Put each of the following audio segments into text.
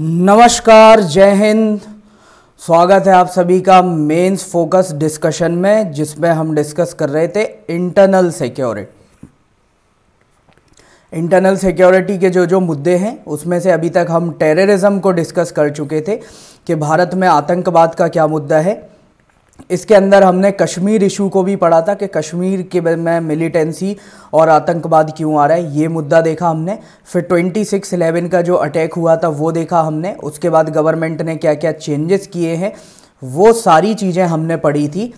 नमस्कार जय हिंद स्वागत है आप सभी का मेंस फोकस डिस्कशन में जिसमें हम डिस्कस कर रहे थे इंटरनल सिक्योरिटी इंटरनल सिक्योरिटी के जो जो मुद्दे हैं उसमें से अभी तक हम टेररिज्म को डिस्कस कर चुके थे कि भारत में आतंकवाद का क्या मुद्दा है इसके अंदर हमने कश्मीर इशू को भी पढ़ा था कि कश्मीर के में मिलिटेंसी और आतंकवाद क्यों आ रहा है ये मुद्दा देखा हमने फिर ट्वेंटी सिक्स एलेवन का जो अटैक हुआ था वो देखा हमने उसके बाद गवर्नमेंट ने क्या क्या चेंजेस किए हैं वो सारी चीज़ें हमने पढ़ी थी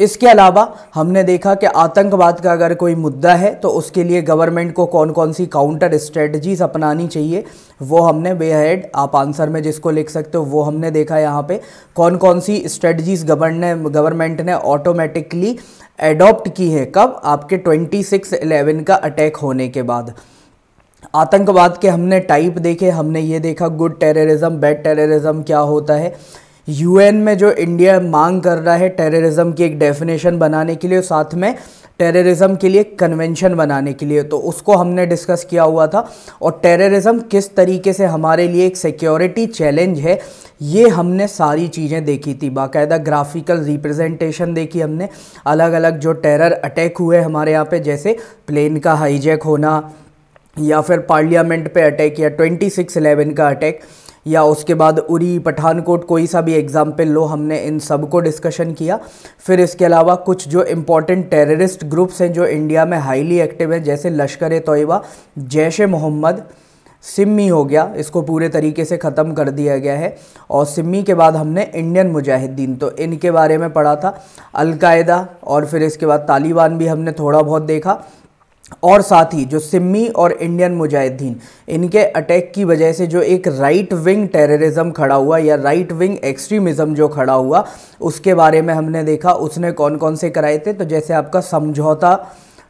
इसके अलावा हमने देखा कि आतंकवाद का अगर कोई मुद्दा है तो उसके लिए गवर्नमेंट को कौन कौन सी काउंटर स्ट्रेटजीज अपनानी चाहिए वो हमने बेहेड आप आंसर में जिसको लिख सकते हो वो हमने देखा यहाँ पे कौन कौन सी स्ट्रेटजीज गवर्न गवर्नमेंट ने ऑटोमेटिकली एडॉप्ट की है कब आपके ट्वेंटी सिक्स एलेवन का अटैक होने के बाद आतंकवाद के हमने टाइप देखे हमने ये देखा गुड टेररिज्म बैड टेररिज्म क्या होता है यूएन में जो इंडिया मांग कर रहा है टेररिज्म की एक डेफिनेशन बनाने के लिए साथ में टेररिज्म के लिए कन्वेंशन बनाने के लिए तो उसको हमने डिस्कस किया हुआ था और टेररिज्म किस तरीके से हमारे लिए एक सिक्योरिटी चैलेंज है ये हमने सारी चीज़ें देखी थी बाकायदा ग्राफिकल रिप्रेजेंटेशन देखी हमने अलग अलग जो टेरर अटैक हुए हमारे यहाँ पे जैसे प्लेन का हाईजैक होना या फिर पार्लियामेंट पे अटैक या ट्वेंटी सिक्स एलेवन का अटैक या उसके बाद उरी पठानकोट कोई सा भी एग्ज़ाम्पल लो हमने इन सब को डिस्कशन किया फिर इसके अलावा कुछ जो इम्पोर्टेंट टेररिस्ट ग्रुप्स हैं जो इंडिया में हाईली एक्टिव हैं जैसे लश्कर ए तोयबा जैश ए मोहम्मद सिमी हो गया इसको पूरे तरीके से ख़त्म कर दिया गया है और सिम्मी के बाद हमने इंडियन मुजाहिदीन तो इनके बारे में पढ़ा था अलकायदा और फिर इसके बाद तालिबान भी हमने थोड़ा बहुत देखा और साथ ही जो सिमी और इंडियन मुजाहिदीन इनके अटैक की वजह से जो एक राइट विंग टेररिज्म खड़ा हुआ या राइट विंग एक्सट्रीमिज़्म जो खड़ा हुआ उसके बारे में हमने देखा उसने कौन कौन से कराए थे तो जैसे आपका समझौता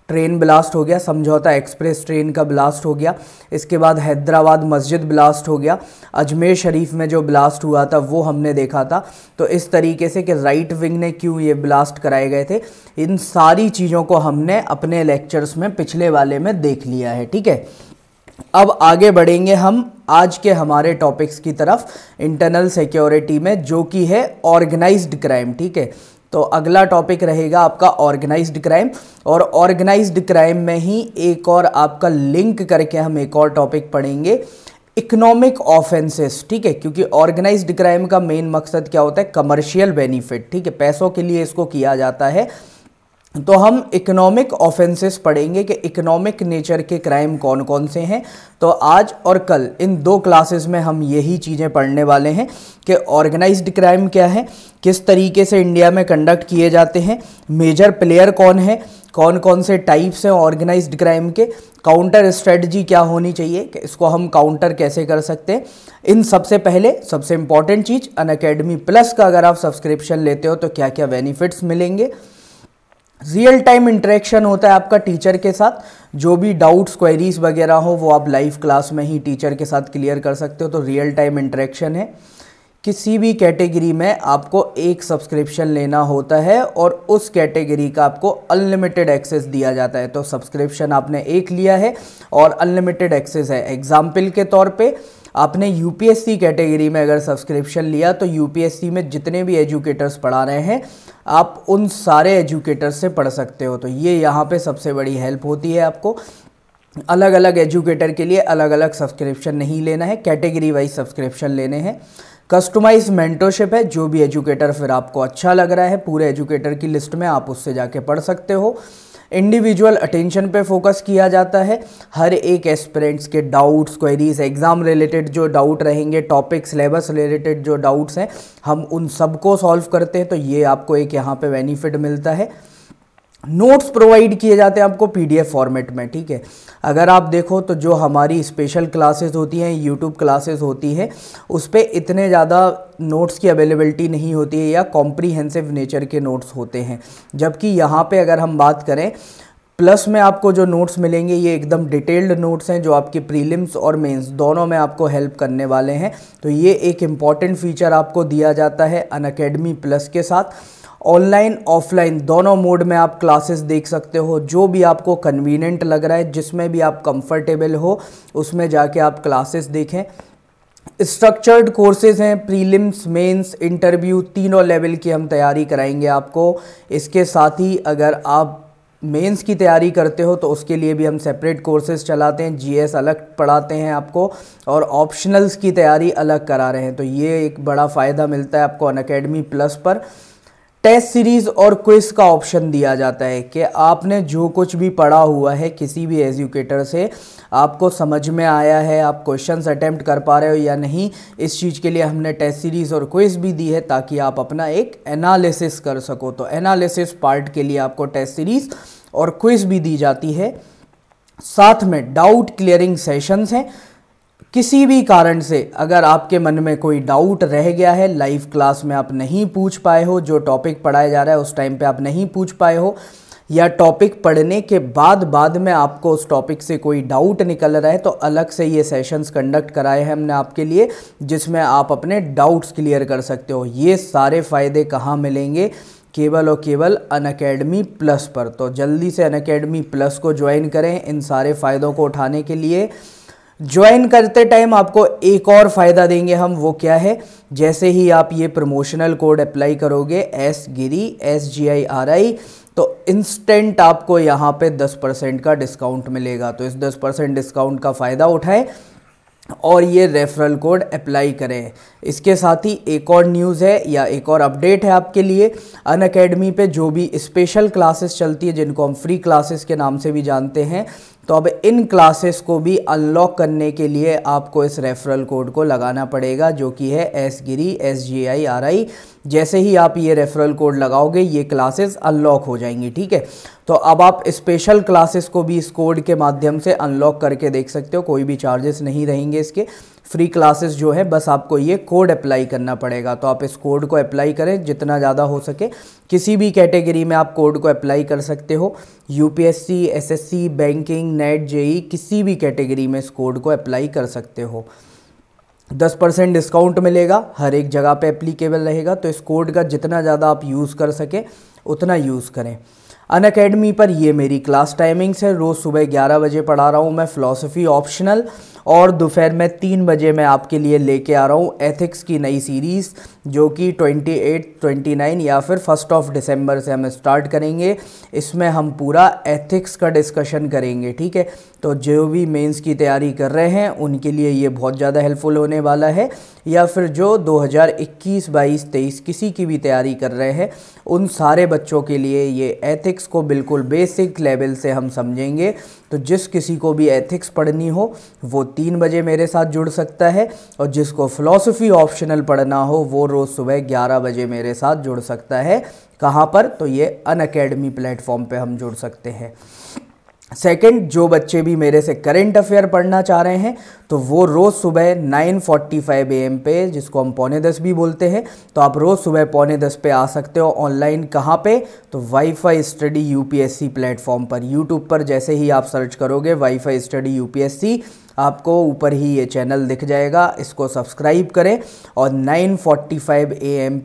ट्रेन ब्लास्ट हो गया समझौता एक्सप्रेस ट्रेन का ब्लास्ट हो गया इसके बाद हैदराबाद मस्जिद ब्लास्ट हो गया अजमेर शरीफ में जो ब्लास्ट हुआ था वो हमने देखा था तो इस तरीके से कि राइट विंग ने क्यों ये ब्लास्ट कराए गए थे इन सारी चीज़ों को हमने अपने लेक्चर्स में पिछले वाले में देख लिया है ठीक है अब आगे बढ़ेंगे हम आज के हमारे टॉपिक्स की तरफ इंटरनल सिक्योरिटी में जो कि है ऑर्गेनाइज्ड क्राइम ठीक है तो अगला टॉपिक रहेगा आपका ऑर्गेनाइज्ड क्राइम और ऑर्गेनाइज्ड क्राइम में ही एक और आपका लिंक करके हम एक और टॉपिक पढ़ेंगे इकोनॉमिक ऑफेंसेस ठीक है क्योंकि ऑर्गेनाइज्ड क्राइम का मेन मकसद क्या होता है कमर्शियल बेनिफिट ठीक है पैसों के लिए इसको किया जाता है तो हम इकोनॉमिक ऑफेंसेस पढ़ेंगे कि इकोनॉमिक नेचर के क्राइम कौन कौन से हैं तो आज और कल इन दो क्लासेस में हम यही चीज़ें पढ़ने वाले हैं कि ऑर्गेनाइज्ड क्राइम क्या है किस तरीके से इंडिया में कंडक्ट किए जाते हैं मेजर प्लेयर कौन है कौन कौन से टाइप्स हैं ऑर्गेनाइज्ड क्राइम के काउंटर स्ट्रेटजी क्या होनी चाहिए कि इसको हम काउंटर कैसे कर सकते हैं इन सबसे पहले सबसे इम्पॉर्टेंट चीज़ अन अकेडमी प्लस का अगर आप सब्सक्रिप्शन लेते हो तो क्या क्या बेनिफिट्स मिलेंगे रियल टाइम इंटरेक्शन होता है आपका टीचर के साथ जो भी डाउट्स क्वेरीज वगैरह हो वो आप लाइव क्लास में ही टीचर के साथ क्लियर कर सकते हो तो रियल टाइम इंटरेक्शन है किसी भी कैटेगरी में आपको एक सब्सक्रिप्शन लेना होता है और उस कैटेगरी का आपको अनलिमिटेड एक्सेस दिया जाता है तो सब्सक्रिप्शन आपने एक लिया है और अनलिमिटेड एक्सेस है एग्जाम्पल के तौर पर आपने यूपीएससी कैटेगरी में अगर सब्सक्रिप्शन लिया तो यूपीएससी में जितने भी एजुकेटर्स पढ़ा रहे हैं आप उन सारे एजुकेटर्स से पढ़ सकते हो तो ये यहाँ पे सबसे बड़ी हेल्प होती है आपको अलग अलग एजुकेटर के लिए अलग अलग सब्सक्रिप्शन नहीं लेना है कैटेगरी वाइज सब्सक्रिप्शन लेने हैं कस्टमाइज मेंटोरशिप है जो भी एजुकेटर फिर आपको अच्छा लग रहा है पूरे एजुकेटर की लिस्ट में आप उससे जाके पढ़ सकते हो इंडिविजुअल अटेंशन पे फोकस किया जाता है हर एक एस्पिरेंट्स के डाउट्स क्वेरीज एग्ज़ाम रिलेटेड जो डाउट रहेंगे टॉपिक सिलेबस रिलेटेड जो डाउट्स हैं हम उन सबको सॉल्व करते हैं तो ये आपको एक यहाँ पे बेनिफिट मिलता है नोट्स प्रोवाइड किए जाते हैं आपको पीडीएफ फॉर्मेट में ठीक है अगर आप देखो तो जो हमारी स्पेशल क्लासेस होती हैं यूट्यूब क्लासेस होती हैं उस पर इतने ज़्यादा नोट्स की अवेलेबिलिटी नहीं होती है या कॉम्प्रीहेंसिव नेचर के नोट्स होते हैं जबकि यहाँ पे अगर हम बात करें प्लस में आपको जो नोट्स मिलेंगे ये एकदम डिटेल्ड नोट्स हैं जो आपके प्रीलिम्स और मेंस दोनों में आपको हेल्प करने वाले हैं तो ये एक इम्पॉर्टेंट फीचर आपको दिया जाता है अन प्लस के साथ ऑनलाइन ऑफलाइन दोनों मोड में आप क्लासेस देख सकते हो जो भी आपको कन्वीनियंट लग रहा है जिसमें भी आप कंफर्टेबल हो उसमें जाके आप क्लासेस देखें स्ट्रक्चर्ड कोर्सेज हैं प्रीलिम्स मेंस इंटरव्यू तीनों लेवल की हम तैयारी कराएंगे आपको इसके साथ ही अगर आप मेंस की तैयारी करते हो तो उसके लिए भी हम सेपरेट कोर्सेज चलाते हैं जीएस अलग पढ़ाते हैं आपको और ऑप्शनल्स की तैयारी अलग करा रहे हैं तो ये एक बड़ा फ़ायदा मिलता है आपको अन अकेडमी प्लस पर टेस्ट सीरीज और क्विज का ऑप्शन दिया जाता है कि आपने जो कुछ भी पढ़ा हुआ है किसी भी एजुकेटर से आपको समझ में आया है आप क्वेश्चंस अटैम्प्ट कर पा रहे हो या नहीं इस चीज़ के लिए हमने टेस्ट सीरीज और क्विज भी दी है ताकि आप अपना एक एनालिसिस कर सको तो एनालिसिस पार्ट के लिए आपको टेस्ट सीरीज और क्विज भी दी जाती है साथ में डाउट क्लियरिंग सेशंस हैं किसी भी कारण से अगर आपके मन में कोई डाउट रह गया है लाइव क्लास में आप नहीं पूछ पाए हो जो टॉपिक पढ़ाया जा रहा है उस टाइम पे आप नहीं पूछ पाए हो या टॉपिक पढ़ने के बाद बाद में आपको उस टॉपिक से कोई डाउट निकल रहा है तो अलग से ये सेशंस कंडक्ट कराए हैं हमने आपके लिए जिसमें आप अपने डाउट्स क्लियर कर सकते हो ये सारे फ़ायदे कहाँ मिलेंगे केवल और केवल अन अकेडमी प्लस पर तो जल्दी से अन अकेडमी प्लस को ज्वाइन करें इन सारे फ़ायदों को उठाने के लिए ज्वाइन करते टाइम आपको एक और फ़ायदा देंगे हम वो क्या है जैसे ही आप ये प्रमोशनल कोड अप्लाई करोगे S Giri S G I R I तो इंस्टेंट आपको यहाँ पे 10 परसेंट का डिस्काउंट मिलेगा तो इस 10 परसेंट डिस्काउंट का फ़ायदा उठाएं और ये रेफरल कोड अप्लाई करें इसके साथ ही एक और न्यूज़ है या एक और अपडेट है आपके लिए अन अकेडमी पर जो भी स्पेशल क्लासेस चलती है जिनको हम फ्री क्लासेस के नाम से भी जानते हैं तो अब इन क्लासेस को भी अनलॉक करने के लिए आपको इस रेफरल कोड को लगाना पड़ेगा जो कि है S Giri S G I R I जैसे ही आप ये रेफरल कोड लगाओगे ये क्लासेस अनलॉक हो जाएंगी ठीक है तो अब आप स्पेशल क्लासेस को भी इस कोड के माध्यम से अनलॉक करके देख सकते हो कोई भी चार्जेस नहीं रहेंगे इसके फ्री क्लासेस जो है बस आपको ये कोड अप्लाई करना पड़ेगा तो आप इस कोड को अप्लाई करें जितना ज़्यादा हो सके किसी भी कैटेगरी में आप कोड को अप्लाई कर सकते हो UPSC SSC banking NET JE किसी भी कैटेगरी में इस कोड को अप्लाई कर सकते हो दस परसेंट डिस्काउंट मिलेगा हर एक जगह पे एप्लीकेबल रहेगा तो इस कोड का जितना ज़्यादा आप यूज़ कर सकें उतना यूज़ करें अन अकेडमी पर ये मेरी क्लास टाइमिंग्स है रोज़ सुबह ग्यारह बजे पढ़ा रहा हूँ मैं फ़िलासफ़ी ऑप्शनल और दोपहर में तीन बजे मैं आपके लिए लेके आ रहा हूँ एथिक्स की नई सीरीज़ जो कि 28, 29 या फिर फर्स्ट ऑफ दिसंबर से हम स्टार्ट करेंगे इसमें हम पूरा एथिक्स का डिस्कशन करेंगे ठीक है तो जो भी मेंस की तैयारी कर रहे हैं उनके लिए ये बहुत ज़्यादा हेल्पफुल होने वाला है या फिर जो 2021, 22, 23 किसी की भी तैयारी कर रहे हैं उन सारे बच्चों के लिए ये एथिक्स को बिल्कुल बेसिक लेवल से हम समझेंगे तो जिस किसी को भी एथिक्स पढ़नी हो वो तीन बजे मेरे साथ जुड़ सकता है और जिसको फ़िलोसफी ऑप्शनल पढ़ना हो वो रोज़ सुबह ग्यारह बजे मेरे साथ जुड़ सकता है कहाँ पर तो ये अन अकेडमी प्लेटफॉर्म पर हम जुड़ सकते हैं सेकंड जो बच्चे भी मेरे से करंट अफेयर पढ़ना चाह रहे हैं तो वो रोज़ सुबह 9:45 फोर्टी फाइव एम पे जिसको हम पौने दस भी बोलते हैं तो आप रोज़ सुबह पौने दस पे आ सकते हो ऑनलाइन कहाँ पे तो वाईफाई स्टडी यूपीएससी प्लेटफॉर्म पर यूट्यूब पर जैसे ही आप सर्च करोगे वाईफाई स्टडी यूपीएससी आपको ऊपर ही ये चैनल दिख जाएगा इसको सब्सक्राइब करें और 9:45 फोर्टी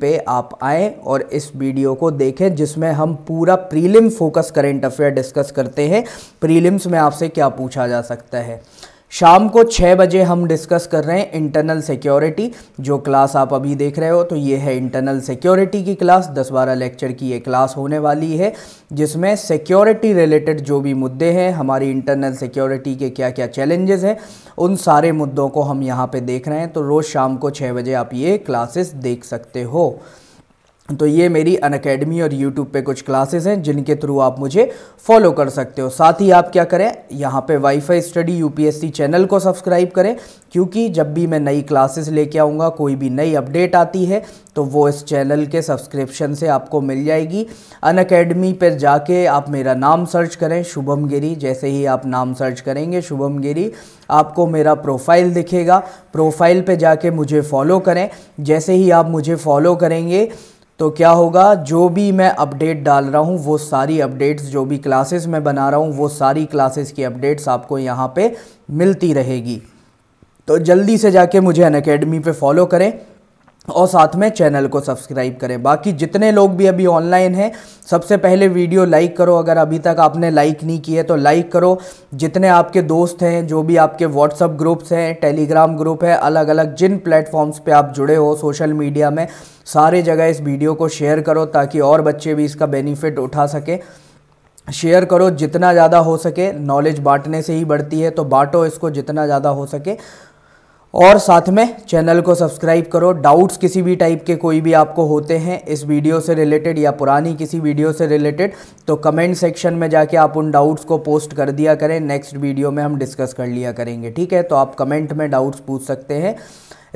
पे आप आएँ और इस वीडियो को देखें जिसमें हम पूरा prelim focus current affair discuss करते हैं प्रीलिम्स में आपसे क्या पूछा जा सकता है शाम को छः बजे हम डिस्कस कर रहे हैं इंटरनल सिक्योरिटी जो क्लास आप अभी देख रहे हो तो ये है इंटरनल सिक्योरिटी की क्लास दस बारह लेक्चर की ये क्लास होने वाली है जिसमें सिक्योरिटी रिलेटेड जो भी मुद्दे हैं हमारी इंटरनल सिक्योरिटी के क्या क्या चैलेंजेस हैं उन सारे मुद्दों को हम यहाँ पे देख रहे हैं तो रोज़ शाम को छः बजे आप ये क्लासेस देख सकते हो तो ये मेरी अन अकेडमी और यूट्यूब पे कुछ क्लासेस हैं जिनके थ्रू आप मुझे फॉलो कर सकते हो साथ ही आप क्या करें यहाँ पे वाईफाई स्टडी यूपीएससी चैनल को सब्सक्राइब करें क्योंकि जब भी मैं नई क्लासेस लेके आऊँगा कोई भी नई अपडेट आती है तो वो इस चैनल के सब्सक्रिप्शन से आपको मिल जाएगी अन अकेडमी पर जाके आप मेरा नाम सर्च करें शुभम गिरी जैसे ही आप नाम सर्च करेंगे शुभम गिरी आपको मेरा प्रोफाइल दिखेगा प्रोफाइल पे जाके मुझे फॉलो करें जैसे ही आप मुझे फॉलो करेंगे तो क्या होगा जो भी मैं अपडेट डाल रहा हूँ वो सारी अपडेट्स जो भी क्लासेस मैं बना रहा हूँ वो सारी क्लासेस की अपडेट्स आपको यहाँ पे मिलती रहेगी तो जल्दी से जाके मुझे अन अकेडमी पर फॉलो करें और साथ में चैनल को सब्सक्राइब करें बाकी जितने लोग भी अभी ऑनलाइन हैं सबसे पहले वीडियो लाइक करो अगर अभी तक आपने लाइक नहीं किया तो लाइक करो जितने आपके दोस्त हैं जो भी आपके व्हाट्सअप ग्रुप्स हैं टेलीग्राम ग्रुप है अलग अलग जिन प्लेटफॉर्म्स पे आप जुड़े हो सोशल मीडिया में सारे जगह इस वीडियो को शेयर करो ताकि और बच्चे भी इसका बेनिफिट उठा सकें शेयर करो जितना ज़्यादा हो सके नॉलेज बांटने से ही बढ़ती है तो बांटो इसको जितना ज़्यादा हो सके और साथ में चैनल को सब्सक्राइब करो डाउट्स किसी भी टाइप के कोई भी आपको होते हैं इस वीडियो से रिलेटेड या पुरानी किसी वीडियो से रिलेटेड तो कमेंट सेक्शन में जाके आप उन डाउट्स को पोस्ट कर दिया करें नेक्स्ट वीडियो में हम डिस्कस कर लिया करेंगे ठीक है तो आप कमेंट में डाउट्स पूछ सकते हैं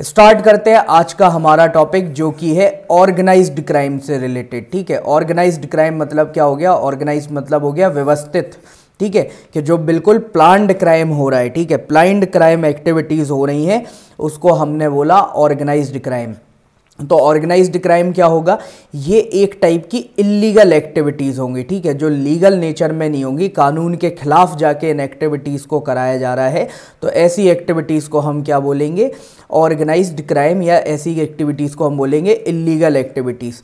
स्टार्ट करते हैं आज का हमारा टॉपिक जो कि है ऑर्गेनाइज्ड क्राइम से रिलेटेड ठीक है ऑर्गेनाइज्ड क्राइम मतलब क्या हो गया ऑर्गेनाइज मतलब हो गया व्यवस्थित ठीक है कि जो बिल्कुल प्लान्ड क्राइम हो रहा है ठीक है प्लाइंड क्राइम एक्टिविटीज़ हो रही हैं उसको हमने बोला ऑर्गेनाइज्ड क्राइम तो ऑर्गेनाइज्ड क्राइम क्या होगा ये एक टाइप की इलीगल एक्टिविटीज़ होंगी ठीक है जो लीगल नेचर में नहीं होंगी कानून के खिलाफ जाके इन एक्टिविटीज़ को कराया जा रहा है तो ऐसी एक्टिविटीज़ को हम क्या बोलेंगे ऑर्गेनाइज्ड क्राइम या ऐसी एक्टिविटीज़ को हम बोलेंगे इलीगल एक्टिविटीज़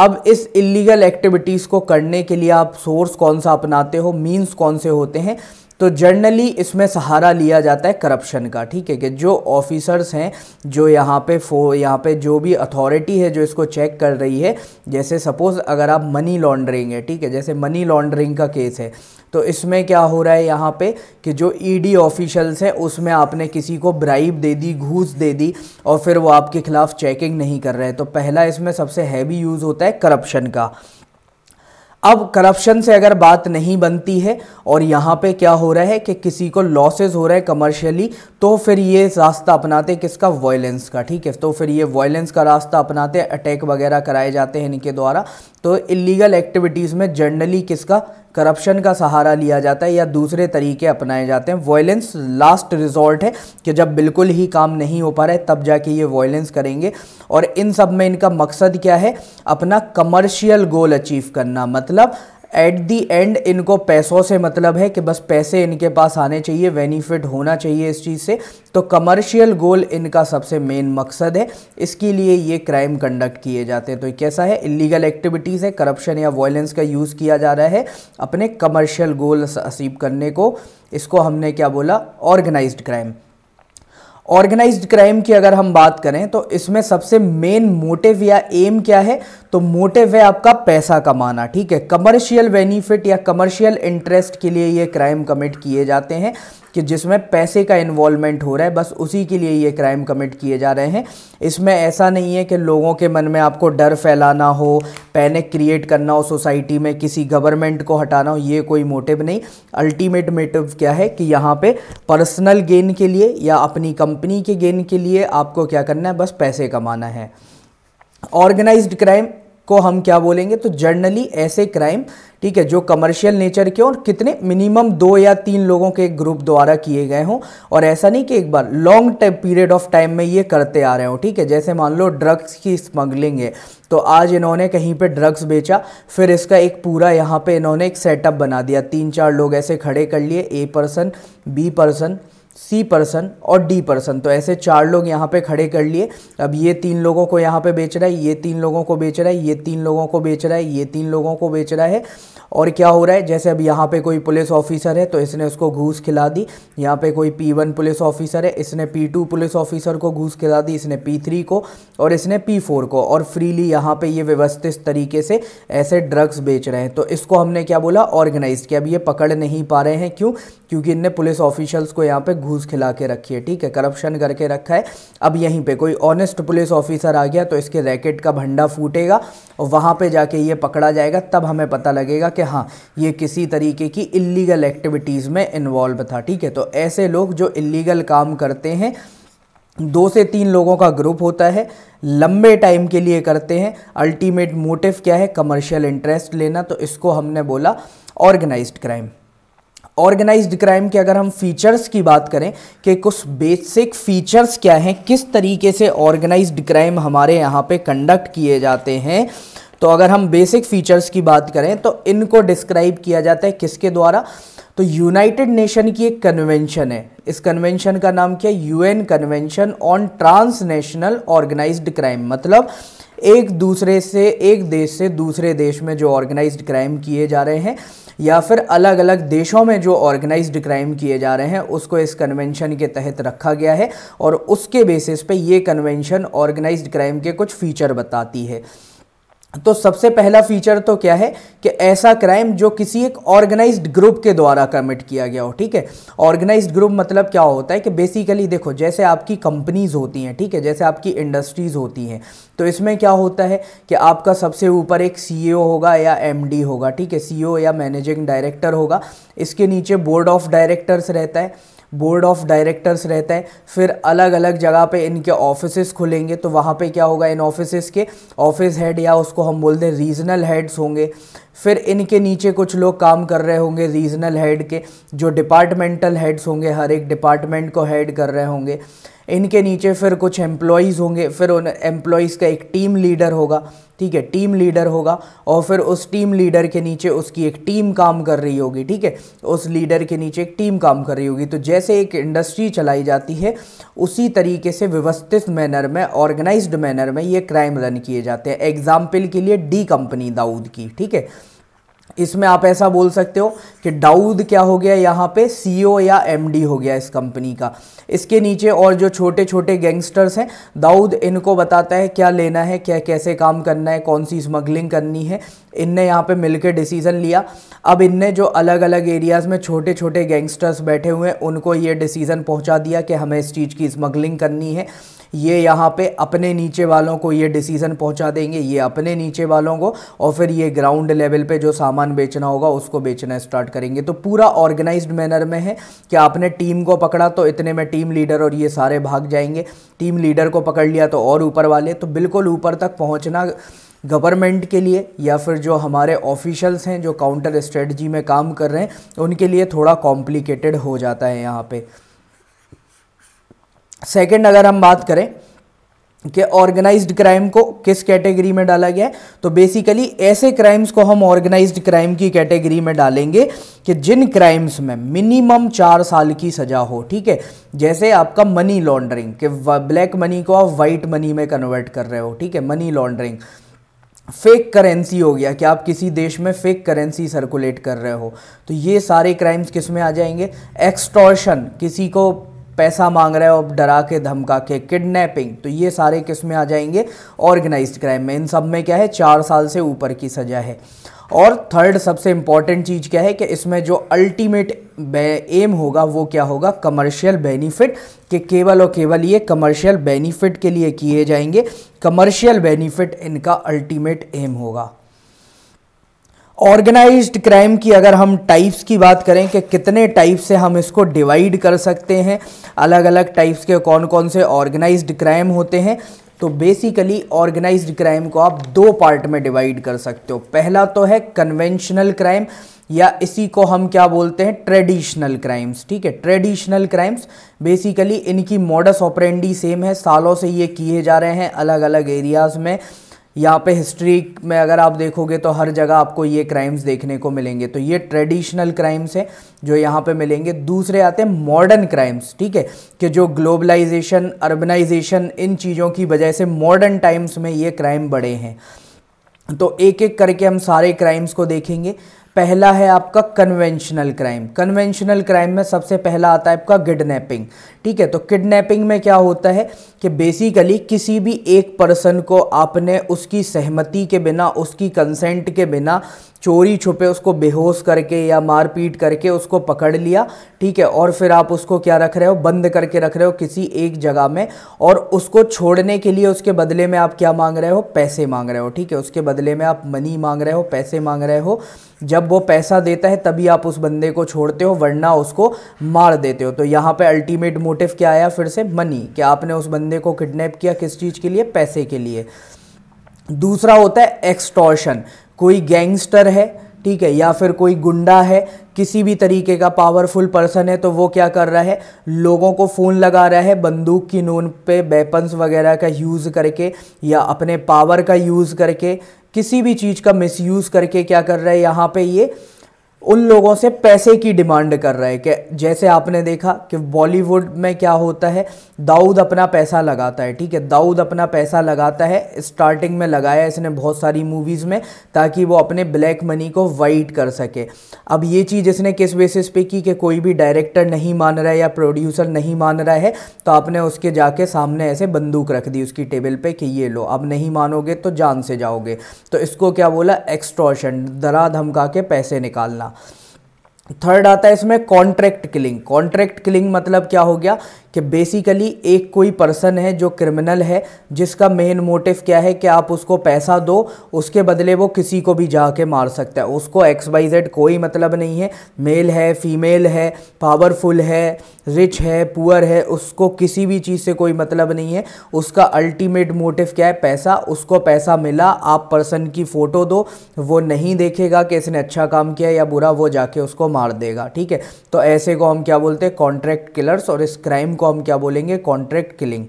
अब इस इलीगल एक्टिविटीज़ को करने के लिए आप सोर्स कौन सा अपनाते हो मीन्स कौन से होते हैं तो जनरली इसमें सहारा लिया जाता है करप्शन का ठीक है कि जो ऑफिसर्स हैं जो यहाँ पे फो यहाँ पे जो भी अथॉरिटी है जो इसको चेक कर रही है जैसे सपोज़ अगर आप मनी लॉन्ड्रिंग है ठीक है जैसे मनी लॉन्ड्रिंग का केस है तो इसमें क्या हो रहा है यहाँ पे कि जो ईडी e ऑफिशल्स हैं उसमें आपने किसी को ब्राइब दे दी घूस दे दी और फिर वो आपके खिलाफ चेकिंग नहीं कर रहे तो पहला इसमें सबसे हैवी यूज़ होता है करप्शन का अब करप्शन से अगर बात नहीं बनती है और यहाँ पे क्या हो रहा है कि किसी को लॉसेज हो रहा है कमर्शियली तो फिर ये रास्ता अपनाते किसका वॉयलेंस का ठीक है तो फिर ये वॉयलेंस का रास्ता अपनाते अटैक वगैरह कराए जाते हैं इनके द्वारा तो इलीगल एक्टिविटीज़ में जनरली किसका करप्शन का सहारा लिया जाता है या दूसरे तरीके अपनाए जाते हैं वॉयलेंस लास्ट रिजॉर्ट है कि जब बिल्कुल ही काम नहीं हो पा रहा है तब जाके ये वॉयलेंस करेंगे और इन सब में इनका मकसद क्या है अपना कमर्शियल गोल अचीव करना मतलब एट दी एंड इनको पैसों से मतलब है कि बस पैसे इनके पास आने चाहिए बेनिफिट होना चाहिए इस चीज़ से तो कमर्शियल गोल इनका सबसे मेन मकसद है इसके लिए ये क्राइम कंडक्ट किए जाते हैं तो कैसा है इलीगल एक्टिविटीज़ है करप्शन या वॉयलेंस का यूज़ किया जा रहा है अपने कमर्शियल गोल्स असीव करने को इसको हमने क्या बोला ऑर्गेनाइज्ड क्राइम ऑर्गेनाइज्ड क्राइम की अगर हम बात करें तो इसमें सबसे मेन मोटिव या एम क्या है तो मोटिव है आपका पैसा कमाना ठीक है कमर्शियल बेनिफिट या कमर्शियल इंटरेस्ट के लिए ये क्राइम कमिट किए जाते हैं कि जिसमें पैसे का इन्वॉल्वमेंट हो रहा है बस उसी के लिए ये क्राइम कमिट किए जा रहे हैं इसमें ऐसा नहीं है कि लोगों के मन में आपको डर फैलाना हो पैनिक क्रिएट करना हो सोसाइटी में किसी गवर्नमेंट को हटाना हो ये कोई मोटिव नहीं अल्टीमेट मोटिव क्या है कि यहाँ पे पर्सनल गेन के लिए या अपनी कंपनी के गेन के लिए आपको क्या करना है बस पैसे कमाना है ऑर्गेनाइज्ड क्राइम को हम क्या बोलेंगे तो जर्नली ऐसे क्राइम ठीक है जो कमर्शियल नेचर के और कितने मिनिमम दो या तीन लोगों के ग्रुप द्वारा किए गए हों और ऐसा नहीं कि एक बार long time period of time में ये करते आ रहे हो ठीक है जैसे मान लो ड्रग्स की स्मगलिंग है तो आज इन्होंने कहीं पे ड्रग्स बेचा फिर इसका एक पूरा यहाँ पे इन्होंने एक सेटअप बना दिया तीन चार लोग ऐसे खड़े कर लिए A person B person C person और डी पर्सन तो ऐसे चार लोग यहाँ पे खड़े कर लिए अब ये तीन लोगों को यहाँ पे बेच रहा है ये तीन लोगों को बेच रहा है ये तीन लोगों को बेच रहा है ये तीन लोगों को बेच रहा है और क्या हो रहा है जैसे अब यहाँ पे कोई पुलिस ऑफिसर है तो इसने उसको घूस खिला दी यहाँ पे कोई पी वन पुलिस ऑफिसर है इसने पी टू पुलिस ऑफिसर को घूस खिला दी इसने पी थ्री को और इसने पी फोर को और फ्रीली यहाँ पे ये व्यवस्थित तरीके से ऐसे ड्रग्स बेच रहे हैं तो इसको हमने क्या बोला ऑर्गेनाइज किया अब ये पकड़ नहीं पा रहे हैं क्यों क्योंकि इनने पुलिस ऑफिसर्स को यहाँ पे घूस खिला के रखी है ठीक है करप्शन करके रखा है अब यहीं पे कोई ऑनेस्ट पुलिस ऑफिसर आ गया तो इसके रैकेट का भंडा फूटेगा और वहाँ पे जाके ये पकड़ा जाएगा तब हमें पता लगेगा कि हाँ ये किसी तरीके की इलीगल एक्टिविटीज़ में इन्वॉल्व था ठीक है तो ऐसे लोग जो इलीगल काम करते हैं दो से तीन लोगों का ग्रुप होता है लंबे टाइम के लिए करते हैं अल्टीमेट मोटिव क्या है कमर्शियल इंटरेस्ट लेना तो इसको हमने बोला ऑर्गेनाइज्ड क्राइम ऑर्गेनाइज्ड क्राइम के अगर हम फीचर्स की बात करें कि कुछ बेसिक फीचर्स क्या हैं किस तरीके से ऑर्गेनाइज्ड क्राइम हमारे यहाँ पे कंडक्ट किए जाते हैं तो अगर हम बेसिक फीचर्स की बात करें तो इनको डिस्क्राइब किया जाता है किसके द्वारा तो यूनाइटेड नेशन की एक कन्वेंशन है इस कन्वेंशन का नाम क्या है UN convention on transnational organised crime मतलब एक दूसरे से एक देश से दूसरे देश में जो ऑर्गेनाइज्ड क्राइम किए जा रहे हैं या फिर अलग अलग देशों में जो ऑर्गेनाइज्ड क्राइम किए जा रहे हैं उसको इस कन्वेंशन के तहत रखा गया है और उसके बेसिस पे ये कन्वेंशन ऑर्गेनाइज्ड क्राइम के कुछ फीचर बताती है तो सबसे पहला फीचर तो क्या है कि ऐसा क्राइम जो किसी एक ऑर्गेनाइज्ड ग्रुप के द्वारा कमिट किया गया हो ठीक है ऑर्गेनाइज्ड ग्रुप मतलब क्या होता है कि बेसिकली देखो जैसे आपकी कंपनीज होती हैं ठीक है जैसे आपकी इंडस्ट्रीज होती हैं तो इसमें क्या होता है कि आपका सबसे ऊपर एक सी e होगा या एम होगा ठीक है सी e या मैनेजिंग डायरेक्टर होगा इसके नीचे बोर्ड ऑफ डायरेक्टर्स रहता है बोर्ड ऑफ डायरेक्टर्स रहता है फिर अलग अलग जगह पे इनके ऑफिसेस खुलेंगे तो वहाँ पे क्या होगा इन ऑफिस के ऑफिस हेड या उसको हम बोलते हैं रीजनल हेड्स होंगे फिर इनके नीचे कुछ लोग काम कर रहे होंगे रीजनल हेड के जो डिपार्टमेंटल हेड्स होंगे हर एक डिपार्टमेंट को हेड कर रहे होंगे इनके नीचे फिर कुछ एम्प्लॉयज़ होंगे फिर उन एम्प्लॉयज़ का एक टीम लीडर होगा ठीक है टीम लीडर होगा और फिर उस टीम लीडर के नीचे उसकी एक टीम काम कर रही होगी ठीक है उस लीडर के नीचे एक टीम काम कर रही होगी तो जैसे एक इंडस्ट्री चलाई जाती है उसी तरीके से व्यवस्थित मैनर में ऑर्गेनाइज्ड मैनर में ये क्राइम रन किए जाते हैं एग्जाम्पल के लिए डी कंपनी दाऊद की ठीक है इसमें आप ऐसा बोल सकते हो कि दाऊद क्या हो गया यहाँ पे सी e या एम हो गया इस कंपनी का इसके नीचे और जो छोटे छोटे गैंगस्टर्स हैं दाऊद इनको बताता है क्या लेना है क्या कैसे काम करना है कौन सी स्मगलिंग करनी है इनने यहाँ पे मिलकर डिसीजन लिया अब इनने जो अलग अलग एरियाज़ में छोटे छोटे गैंगस्टर्स बैठे हुए हैं उनको ये डिसीज़न पहुँचा दिया कि हमें इस चीज़ की स्मगलिंग करनी है ये यहाँ पे अपने नीचे वालों को ये डिसीजन पहुँचा देंगे ये अपने नीचे वालों को और फिर ये ग्राउंड लेवल पे जो सामान बेचना होगा उसको बेचना स्टार्ट करेंगे तो पूरा ऑर्गेनाइज मैनर में है कि आपने टीम को पकड़ा तो इतने में टीम लीडर और ये सारे भाग जाएंगे टीम लीडर को पकड़ लिया तो और ऊपर वाले तो बिल्कुल ऊपर तक पहुँचना गवर्नमेंट के लिए या फिर जो हमारे ऑफिशल्स हैं जो काउंटर स्ट्रेटजी में काम कर रहे हैं उनके लिए थोड़ा कॉम्प्लिकेटेड हो जाता है यहाँ पे सेकंड अगर हम बात करें कि ऑर्गेनाइज्ड क्राइम को किस कैटेगरी में डाला गया है तो बेसिकली ऐसे क्राइम्स को हम ऑर्गेनाइज्ड क्राइम की कैटेगरी में डालेंगे कि जिन क्राइम्स में मिनिमम चार साल की सज़ा हो ठीक है जैसे आपका मनी लॉन्ड्रिंग कि ब्लैक मनी को आप वाइट मनी में कन्वर्ट कर रहे हो ठीक है मनी लॉन्ड्रिंग फेक करेंसी हो गया कि आप किसी देश में फेक करेंसी सर्कुलेट कर रहे हो तो ये सारे क्राइम्स किस में आ जाएंगे एक्सटॉर्शन किसी को पैसा मांग रहा है और डरा के धमका के किडनैपिंग तो ये सारे किस में आ जाएंगे ऑर्गेनाइज क्राइम में इन सब में क्या है चार साल से ऊपर की सज़ा है और थर्ड सबसे इम्पॉर्टेंट चीज़ क्या है कि इसमें जो अल्टीमेट एम होगा वो क्या होगा कमर्शियल बेनिफिट कि केवल और केवल ये कमर्शियल बेनिफिट के लिए किए जाएंगे कमर्शियल बेनिफिट इनका अल्टीमेट एम होगा ऑर्गेनाइज्ड क्राइम की अगर हम टाइप्स की बात करें कि कितने टाइप से हम इसको डिवाइड कर सकते हैं अलग अलग टाइप्स के कौन कौन से ऑर्गेनाइज्ड क्राइम होते हैं तो बेसिकली ऑर्गेनाइज्ड क्राइम को आप दो पार्ट में डिवाइड कर सकते हो पहला तो है कन्वेंशनल क्राइम या इसी को हम क्या बोलते हैं ट्रेडिशनल क्राइम्स ठीक है ट्रेडिशनल क्राइम्स बेसिकली इनकी मॉडस ऑपरेंडी सेम है सालों से ये किए जा रहे हैं अलग अलग एरियाज़ में यहाँ पे हिस्ट्री में अगर आप देखोगे तो हर जगह आपको ये क्राइम्स देखने को मिलेंगे तो ये ट्रेडिशनल क्राइम्स हैं जो यहाँ पे मिलेंगे दूसरे आते हैं मॉडर्न क्राइम्स ठीक है कि जो ग्लोबलाइजेशन अर्बनाइजेशन इन चीज़ों की वजह से मॉडर्न टाइम्स में ये क्राइम बढ़े हैं तो एक एक करके हम सारे क्राइम्स को देखेंगे पहला है आपका कन्वेंशनल क्राइम कन्वेंशनल क्राइम में सबसे पहला आता है आपका किडनैपिंग ठीक है तो किडनैपिंग में क्या होता है कि बेसिकली किसी भी एक पर्सन को आपने उसकी सहमति के बिना उसकी कंसेंट के बिना चोरी छुपे उसको बेहोश करके या मारपीट करके उसको पकड़ लिया ठीक है और फिर आप उसको क्या रख रहे हो बंद करके रख रहे हो किसी एक जगह में और उसको छोड़ने के लिए उसके बदले में आप क्या मांग रहे हो पैसे मांग रहे हो ठीक है उसके बदले में आप मनी मांग रहे हो पैसे मांग रहे हो जब वो पैसा देता है तभी आप उस बंदे को छोड़ते हो वरना उसको मार देते हो तो यहाँ पे अल्टीमेट मोटिव क्या आया फिर से मनी कि आपने उस बंदे को किडनैप किया किस चीज़ के लिए पैसे के लिए दूसरा होता है एक्सटॉर्शन कोई गैंगस्टर है ठीक है या फिर कोई गुंडा है किसी भी तरीके का पावरफुल पर्सन है तो वो क्या कर रहा है लोगों को फ़ोन लगा रहा है बंदूक की नून पे वेपन्स वगैरह का यूज़ करके या अपने पावर का यूज़ करके किसी भी चीज़ का मिसयूज़ करके क्या कर रहा है यहाँ पे ये उन लोगों से पैसे की डिमांड कर रहा है कि जैसे आपने देखा कि बॉलीवुड में क्या होता है दाऊद अपना पैसा लगाता है ठीक है दाऊद अपना पैसा लगाता है स्टार्टिंग में लगाया इसने बहुत सारी मूवीज़ में ताकि वो अपने ब्लैक मनी को वाइट कर सके अब ये चीज़ इसने किस बेसिस पे की कि कोई भी डायरेक्टर नहीं मान रहा है या प्रोड्यूसर नहीं मान रहा है तो आपने उसके जाके सामने ऐसे बंदूक रख दी उसकी टेबल पर कि ये लो अब नहीं मानोगे तो जान से जाओगे तो इसको क्या बोला एक्सट्रॉशन दरा धमका के पैसे निकालना गया थर्ड आता है इसमें कॉन्ट्रैक्ट किलिंग कॉन्ट्रैक्ट किलिंग मतलब क्या हो गया कि बेसिकली एक कोई पर्सन है जो क्रिमिनल है जिसका मेन मोटिव क्या है कि आप उसको पैसा दो उसके बदले वो किसी को भी जाके मार सकता है उसको एक्स वाई जेड कोई मतलब नहीं है मेल है फीमेल है पावरफुल है रिच है पुअर है उसको किसी भी चीज़ से कोई मतलब नहीं है उसका अल्टीमेट मोटिव क्या है पैसा उसको पैसा मिला आप पर्सन की फ़ोटो दो वो नहीं देखेगा कि इसने अच्छा काम किया या बुरा वो जाके उसको मार देगा ठीक है तो ऐसे को हम क्या बोलते हैं कॉन्ट्रैक्ट किलर्स और इस क्राइम को हम क्या बोलेंगे कॉन्ट्रैक्ट किलिंग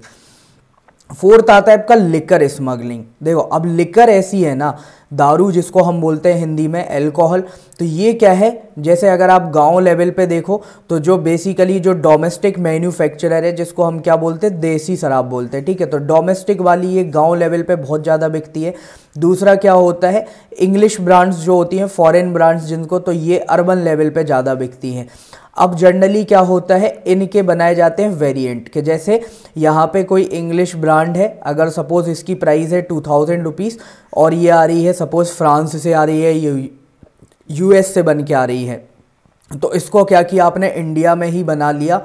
फोर्थ आता है आपका लिकर स्मगलिंग देखो अब लिकर ऐसी है ना दारू जिसको हम बोलते हैं हिंदी में अल्कोहल तो ये क्या है जैसे अगर आप गांव लेवल पे देखो तो जो बेसिकली जो डोमेस्टिक मैन्युफैक्चरर है जिसको हम क्या बोलते हैं देसी शराब बोलते हैं ठीक है तो डोमेस्टिक वाली ये गांव लेवल पे बहुत ज़्यादा बिकती है दूसरा क्या होता है इंग्लिश ब्रांड्स जो होती हैं फॉरेन ब्रांड्स जिनको तो ये अर्बन लेवल पर ज़्यादा बिकती हैं अब जनरली क्या होता है इनके बनाए जाते हैं वेरिएंट के जैसे यहाँ पे कोई इंग्लिश ब्रांड है अगर सपोज़ इसकी प्राइस है टू थाउजेंड रुपीज़ और ये आ रही है सपोज़ फ्रांस से आ रही है यू यूएस से बन के आ रही है तो इसको क्या किया आपने इंडिया में ही बना लिया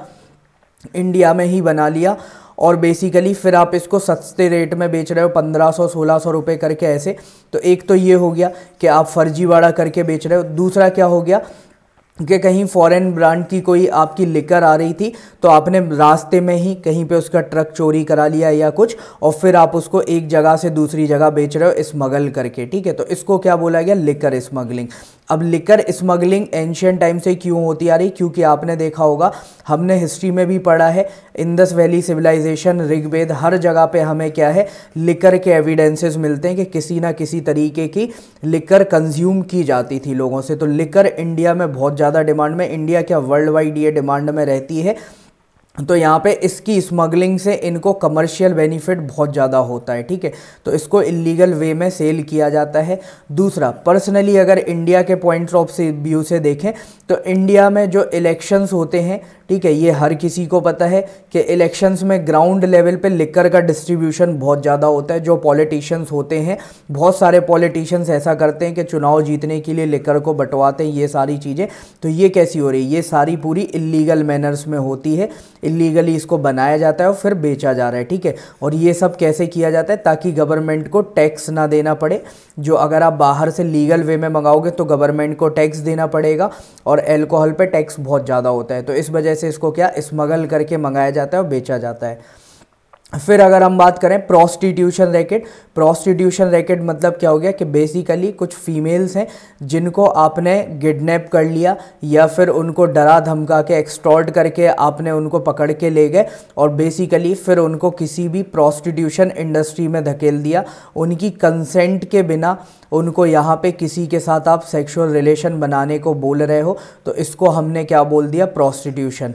इंडिया में ही बना लिया और बेसिकली फिर आप इसको सस्ते रेट में बेच रहे हो पंद्रह सौ सोलह सौ रुपये करके ऐसे तो एक तो ये हो गया कि आप फर्जीवाड़ा करके बेच रहे हो दूसरा क्या हो गया कि कहीं फॉरेन ब्रांड की कोई आपकी लिकर आ रही थी तो आपने रास्ते में ही कहीं पे उसका ट्रक चोरी करा लिया या कुछ और फिर आप उसको एक जगह से दूसरी जगह बेच रहे हो स्मगल करके ठीक है तो इसको क्या बोला गया लिकर स्मगलिंग अब लिकर स्मगलिंग एंशियन टाइम से क्यों होती आ रही क्योंकि आपने देखा होगा हमने हिस्ट्री में भी पढ़ा है इंदस वैली सिविलाइजेशन ऋग्वेद हर जगह पे हमें क्या है लिकर के एविडेंसेस मिलते हैं कि किसी ना किसी तरीके की लिकर कंज्यूम की जाती थी लोगों से तो लिकर इंडिया में बहुत ज़्यादा डिमांड में इंडिया क्या वर्ल्ड वाइड ये डिमांड में रहती है तो यहाँ पे इसकी स्मगलिंग से इनको कमर्शियल बेनिफिट बहुत ज़्यादा होता है ठीक है तो इसको इलीगल वे में सेल किया जाता है दूसरा पर्सनली अगर इंडिया के पॉइंट ऑफ व्यू से देखें तो इंडिया में जो इलेक्शंस होते हैं ठीक है ये हर किसी को पता है कि इलेक्शंस में ग्राउंड लेवल पे लिकर का डिस्ट्रीब्यूशन बहुत ज़्यादा होता है जो पॉलिटिशियंस होते हैं बहुत सारे पॉलिटिशियंस ऐसा करते हैं कि चुनाव जीतने के लिए लिकर को बंटवाते हैं ये सारी चीज़ें तो ये कैसी हो रही है ये सारी पूरी इलीगल मैनर्स में होती है इलीगली इसको बनाया जाता है और फिर बेचा जा रहा है ठीक है और ये सब कैसे किया जाता है ताकि गवर्नमेंट को टैक्स ना देना पड़े जो अगर आप बाहर से लीगल वे में मंगाओगे तो गवर्नमेंट को टैक्स देना पड़ेगा और एल्कोहल पर टैक्स बहुत ज़्यादा होता है तो इस वजह से इसको क्या स्मगल करके मंगाया जाता है और बेचा जाता है फिर अगर हम बात करें प्रॉस्टिट्यूशन रैकेट प्रॉस्टिट्यूशन रैकेट मतलब क्या हो गया कि बेसिकली कुछ फीमेल्स हैं जिनको आपने किडनैप कर लिया या फिर उनको डरा धमका के एक्सटॉर्ट करके आपने उनको पकड़ के ले गए और बेसिकली फिर उनको किसी भी प्रॉस्टिट्यूशन इंडस्ट्री में धकेल दिया उनकी कंसेंट के बिना उनको यहाँ पे किसी के साथ आप सेक्शुअल रिलेशन बनाने को बोल रहे हो तो इसको हमने क्या बोल दिया प्रोस्टिट्यूशन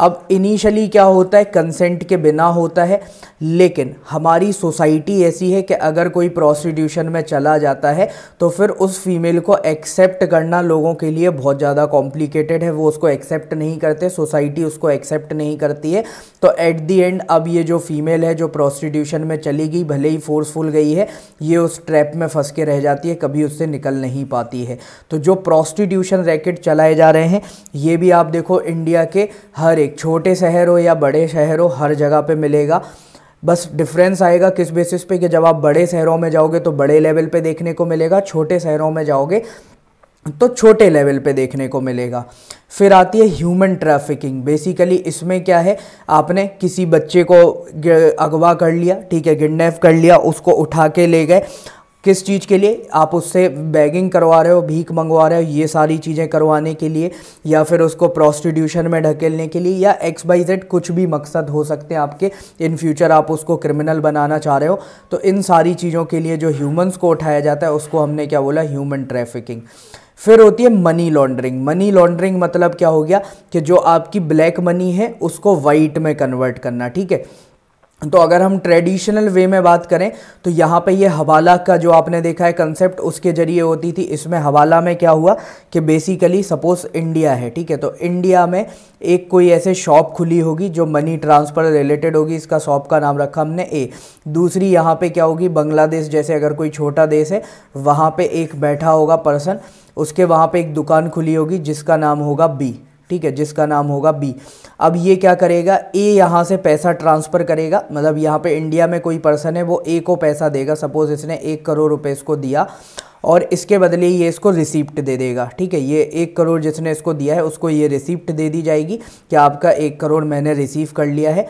अब इनिशियली क्या होता है कंसेंट के बिना होता है लेकिन हमारी सोसाइटी ऐसी है कि अगर कोई प्रोस्टिट्यूशन में चला जाता है तो फिर उस फीमेल को एक्सेप्ट करना लोगों के लिए बहुत ज़्यादा कॉम्प्लिकेटेड है वो उसको एक्सेप्ट नहीं करते सोसाइटी उसको एक्सेप्ट नहीं करती है तो एट दी एंड अब ये जो फीमेल है जो प्रोस्टिट्यूशन में चली गई भले ही फोर्सफुल गई है ये उस ट्रैप में फंस के रह जाती है कभी उससे निकल नहीं पाती है तो जो प्रोस्टिट्यूशन रैकेट चलाए जा रहे हैं ये भी आप देखो इंडिया के हर एक छोटे शहर हो या बड़े शहर हो हर जगह पर मिलेगा बस डिफरेंस आएगा किस बेसिस पे कि जब आप बड़े शहरों में जाओगे तो बड़े लेवल पे देखने को मिलेगा छोटे शहरों में जाओगे तो छोटे लेवल पे देखने को मिलेगा फिर आती है ह्यूमन ट्रैफिकिंग बेसिकली इसमें क्या है आपने किसी बच्चे को अगवा कर लिया ठीक है किडनैप कर लिया उसको उठा के ले गए किस चीज़ के लिए आप उससे बैगिंग करवा रहे हो भीख मंगवा रहे हो ये सारी चीज़ें करवाने के लिए या फिर उसको प्रोस्टिट्यूशन में ढकेलने के लिए या एक्स बाई जेड कुछ भी मकसद हो सकते हैं आपके इन फ्यूचर आप उसको क्रिमिनल बनाना चाह रहे हो तो इन सारी चीज़ों के लिए जो ह्यूमंस को उठाया जाता है उसको हमने क्या बोला ह्यूमन ट्रैफिकिंग फिर होती है मनी लॉन्ड्रिंग मनी लॉन्ड्रिंग मतलब क्या हो गया कि जो आपकी ब्लैक मनी है उसको वाइट में कन्वर्ट करना ठीक है तो अगर हम ट्रेडिशनल वे में बात करें तो यहाँ पे ये हवाला का जो आपने देखा है कंसेप्ट उसके जरिए होती थी इसमें हवाला में क्या हुआ कि बेसिकली सपोज इंडिया है ठीक है तो इंडिया में एक कोई ऐसे शॉप खुली होगी जो मनी ट्रांसफ़र रिलेटेड होगी इसका शॉप का नाम रखा हमने ए दूसरी यहाँ पे क्या होगी बांग्लादेश जैसे अगर कोई छोटा देश है वहाँ पर एक बैठा होगा पर्सन उसके वहाँ पे एक दुकान खुली होगी जिसका नाम होगा बी ठीक है जिसका नाम होगा बी अब ये क्या करेगा ए यहाँ से पैसा ट्रांसफ़र करेगा मतलब यहाँ पे इंडिया में कोई पर्सन है वो ए को पैसा देगा सपोज़ इसने एक करोड़ रुपए इसको दिया और इसके बदले ये इसको रिसिप्ट दे देगा ठीक है ये एक करोड़ जिसने इसको दिया है उसको ये रिसिप्ट दे दी जाएगी कि आपका एक करोड़ मैंने रिसीव कर लिया है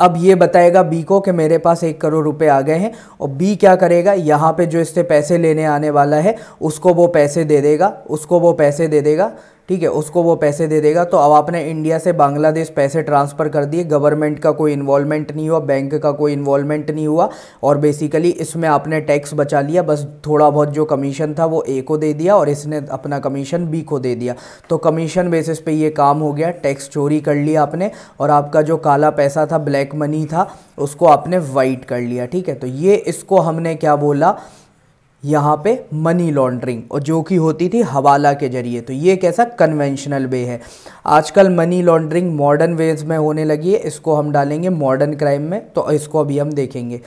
अब ये बताएगा बी को कि मेरे पास एक करोड़ रुपए आ गए हैं और बी क्या करेगा यहाँ पे जो इससे पैसे लेने आने वाला है उसको वो पैसे दे देगा उसको वो पैसे दे देगा ठीक है उसको वो पैसे दे देगा तो अब आपने इंडिया से बांग्लादेश पैसे ट्रांसफ़र कर दिए गवर्नमेंट का कोई इन्वॉल्वमेंट नहीं हुआ बैंक का कोई इन्वॉल्वमेंट नहीं हुआ और बेसिकली इसमें आपने टैक्स बचा लिया बस थोड़ा बहुत जो कमीशन था वो ए को दे दिया और इसने अपना कमीशन बी को दे दिया तो कमीशन बेसिस पे ये काम हो गया टैक्स चोरी कर लिया आपने और आपका जो काला पैसा था ब्लैक मनी था उसको आपने वाइट कर लिया ठीक है तो ये इसको हमने क्या बोला यहाँ पे मनी लॉन्ड्रिंग और जो कि होती थी हवाला के जरिए तो ये कैसा कन्वेंशनल वे है आजकल मनी लॉन्ड्रिंग मॉडर्न वेज में होने लगी है इसको हम डालेंगे मॉडर्न क्राइम में तो इसको अभी हम देखेंगे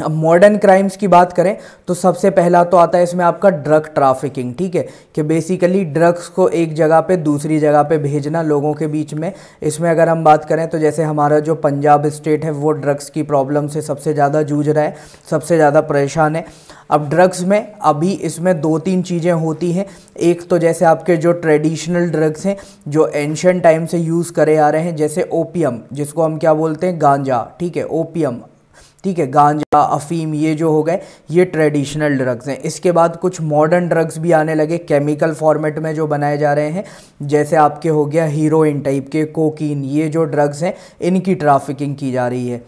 अब मॉडर्न क्राइम्स की बात करें तो सबसे पहला तो आता है इसमें आपका ड्रग ट्रैफिकिंग ठीक है कि बेसिकली ड्रग्स को एक जगह पे दूसरी जगह पे भेजना लोगों के बीच में इसमें अगर हम बात करें तो जैसे हमारा जो पंजाब स्टेट है वो ड्रग्स की प्रॉब्लम से सबसे ज़्यादा जूझ रहा है सबसे ज़्यादा परेशान है अब ड्रग्स में अभी इसमें दो तीन चीज़ें होती हैं एक तो जैसे आपके जो ट्रेडिशनल ड्रग्स हैं जो एंशंट टाइम से यूज़ करे आ रहे हैं जैसे ओपियम जिसको हम क्या बोलते हैं गांजा ठीक है ओपियम ठीक है गांजा अफीम ये जो हो गए ये ट्रेडिशनल ड्रग्स हैं इसके बाद कुछ मॉडर्न ड्रग्स भी आने लगे केमिकल फॉर्मेट में जो बनाए जा रहे हैं जैसे आपके हो गया हीरोइन टाइप के कोकीन ये जो ड्रग्स हैं इनकी ट्राफिकिंग की जा रही है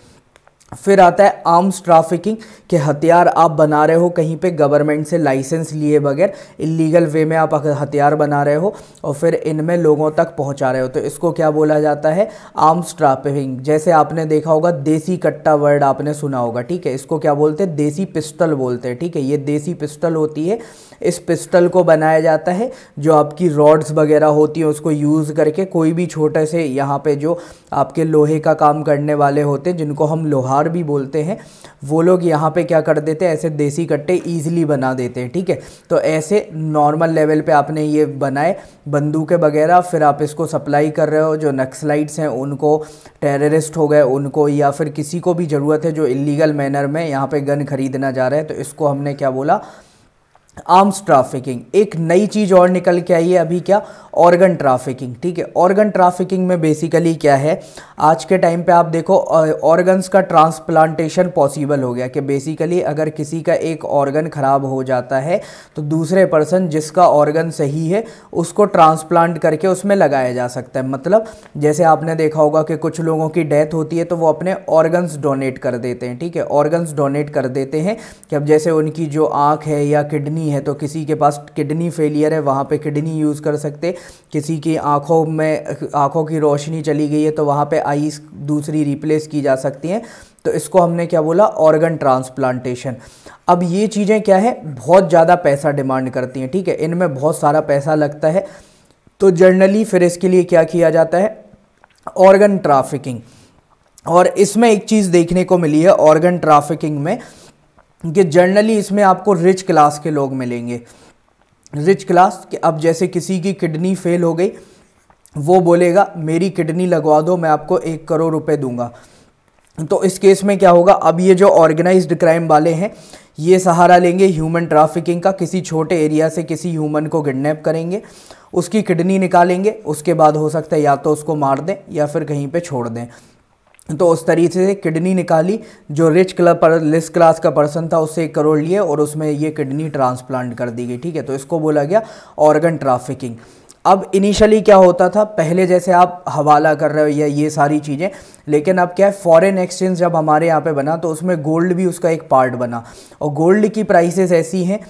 फिर आता है आर्म्स ट्राफिकिंग के हथियार आप बना रहे हो कहीं पे गवर्नमेंट से लाइसेंस लिए बगैर इलीगल वे में आप हथियार बना रहे हो और फिर इनमें लोगों तक पहुंचा रहे हो तो इसको क्या बोला जाता है आर्म्स ट्राफिकिंग जैसे आपने देखा होगा देसी कट्टा वर्ड आपने सुना होगा ठीक है इसको क्या बोलते हैं देसी पिस्टल बोलते हैं ठीक है ये देसी पिस्टल होती है इस पिस्टल को बनाया जाता है जो आपकी रॉड्स वगैरह होती हैं उसको यूज़ करके कोई भी छोटे से यहाँ पे जो आपके लोहे का काम करने वाले होते हैं जिनको हम लोहार भी बोलते हैं वो लोग यहाँ पे क्या कर देते हैं ऐसे देसी कट्टे ईजिली बना देते हैं ठीक है तो ऐसे नॉर्मल लेवल पर आपने ये बनाए बंदूकें वगैरह फिर आप इसको सप्लाई कर रहे हो जो नक्सलाइट्स हैं उनको टेररिस्ट हो गए उनको या फिर किसी को भी ज़रूरत है जो इलीगल मैनर में यहाँ पे गन खरीदना जा रहा है तो इसको हमने क्या बोला आर्म्स ट्राफिकिंग एक नई चीज़ और निकल के आई है अभी क्या ऑर्गन ट्राफिकिंग ठीक है ऑर्गन ट्राफिकिंग में बेसिकली क्या है आज के टाइम पे आप देखो ऑर्गन्स का ट्रांसप्लांटेशन पॉसिबल हो गया कि बेसिकली अगर किसी का एक ऑर्गन ख़राब हो जाता है तो दूसरे पर्सन जिसका ऑर्गन सही है उसको ट्रांसप्लांट करके उसमें लगाया जा सकता है मतलब जैसे आपने देखा होगा कि कुछ लोगों की डेथ होती है तो वो अपने ऑर्गन्स डोनेट कर देते हैं ठीक है ऑर्गन्स डोनेट कर देते हैं कि अब जैसे उनकी जो आँख है या किडनी किडनी है तो किसी के पास किडनी फेलियर है वहाँ पे किडनी यूज़ कर सकते किसी की आँखों में आँखों की रोशनी चली गई है तो वहाँ पे आईज दूसरी रिप्लेस की जा सकती हैं तो इसको हमने क्या बोला ऑर्गन ट्रांसप्लांटेशन अब ये चीज़ें क्या है बहुत ज़्यादा पैसा डिमांड करती हैं ठीक है इनमें बहुत सारा पैसा लगता है तो जर्नली फिर इसके लिए क्या किया जाता है ऑर्गन ट्राफिकिंग और इसमें एक चीज़ देखने को मिली है ऑर्गन ट्राफिकिंग में कि जनरली इसमें आपको रिच क्लास के लोग मिलेंगे रिच क्लास कि अब जैसे किसी की किडनी फेल हो गई वो बोलेगा मेरी किडनी लगवा दो मैं आपको एक करोड़ रुपए दूंगा तो इस केस में क्या होगा अब ये जो ऑर्गेनाइज्ड क्राइम वाले हैं ये सहारा लेंगे ह्यूमन ट्रैफिकिंग का किसी छोटे एरिया से किसी ह्यूमन को किडनैप करेंगे उसकी किडनी निकालेंगे उसके बाद हो सकता है या तो उसको मार दें या फिर कहीं पे छोड़ दें तो उस तरीके से किडनी निकाली जो रिच क्लब पर लिस्ट क्लास का पर्सन था उससे एक करोड़ लिए और उसमें ये किडनी ट्रांसप्लांट कर दी गई ठीक है तो इसको बोला गया ऑर्गन ट्राफिकिंग अब इनिशियली क्या होता था पहले जैसे आप हवाला कर रहे हो या ये सारी चीज़ें लेकिन अब क्या है फॉरेन एक्सचेंज जब हमारे यहाँ पे बना तो उसमें गोल्ड भी उसका एक पार्ट बना और गोल्ड की प्राइसेस ऐसी हैं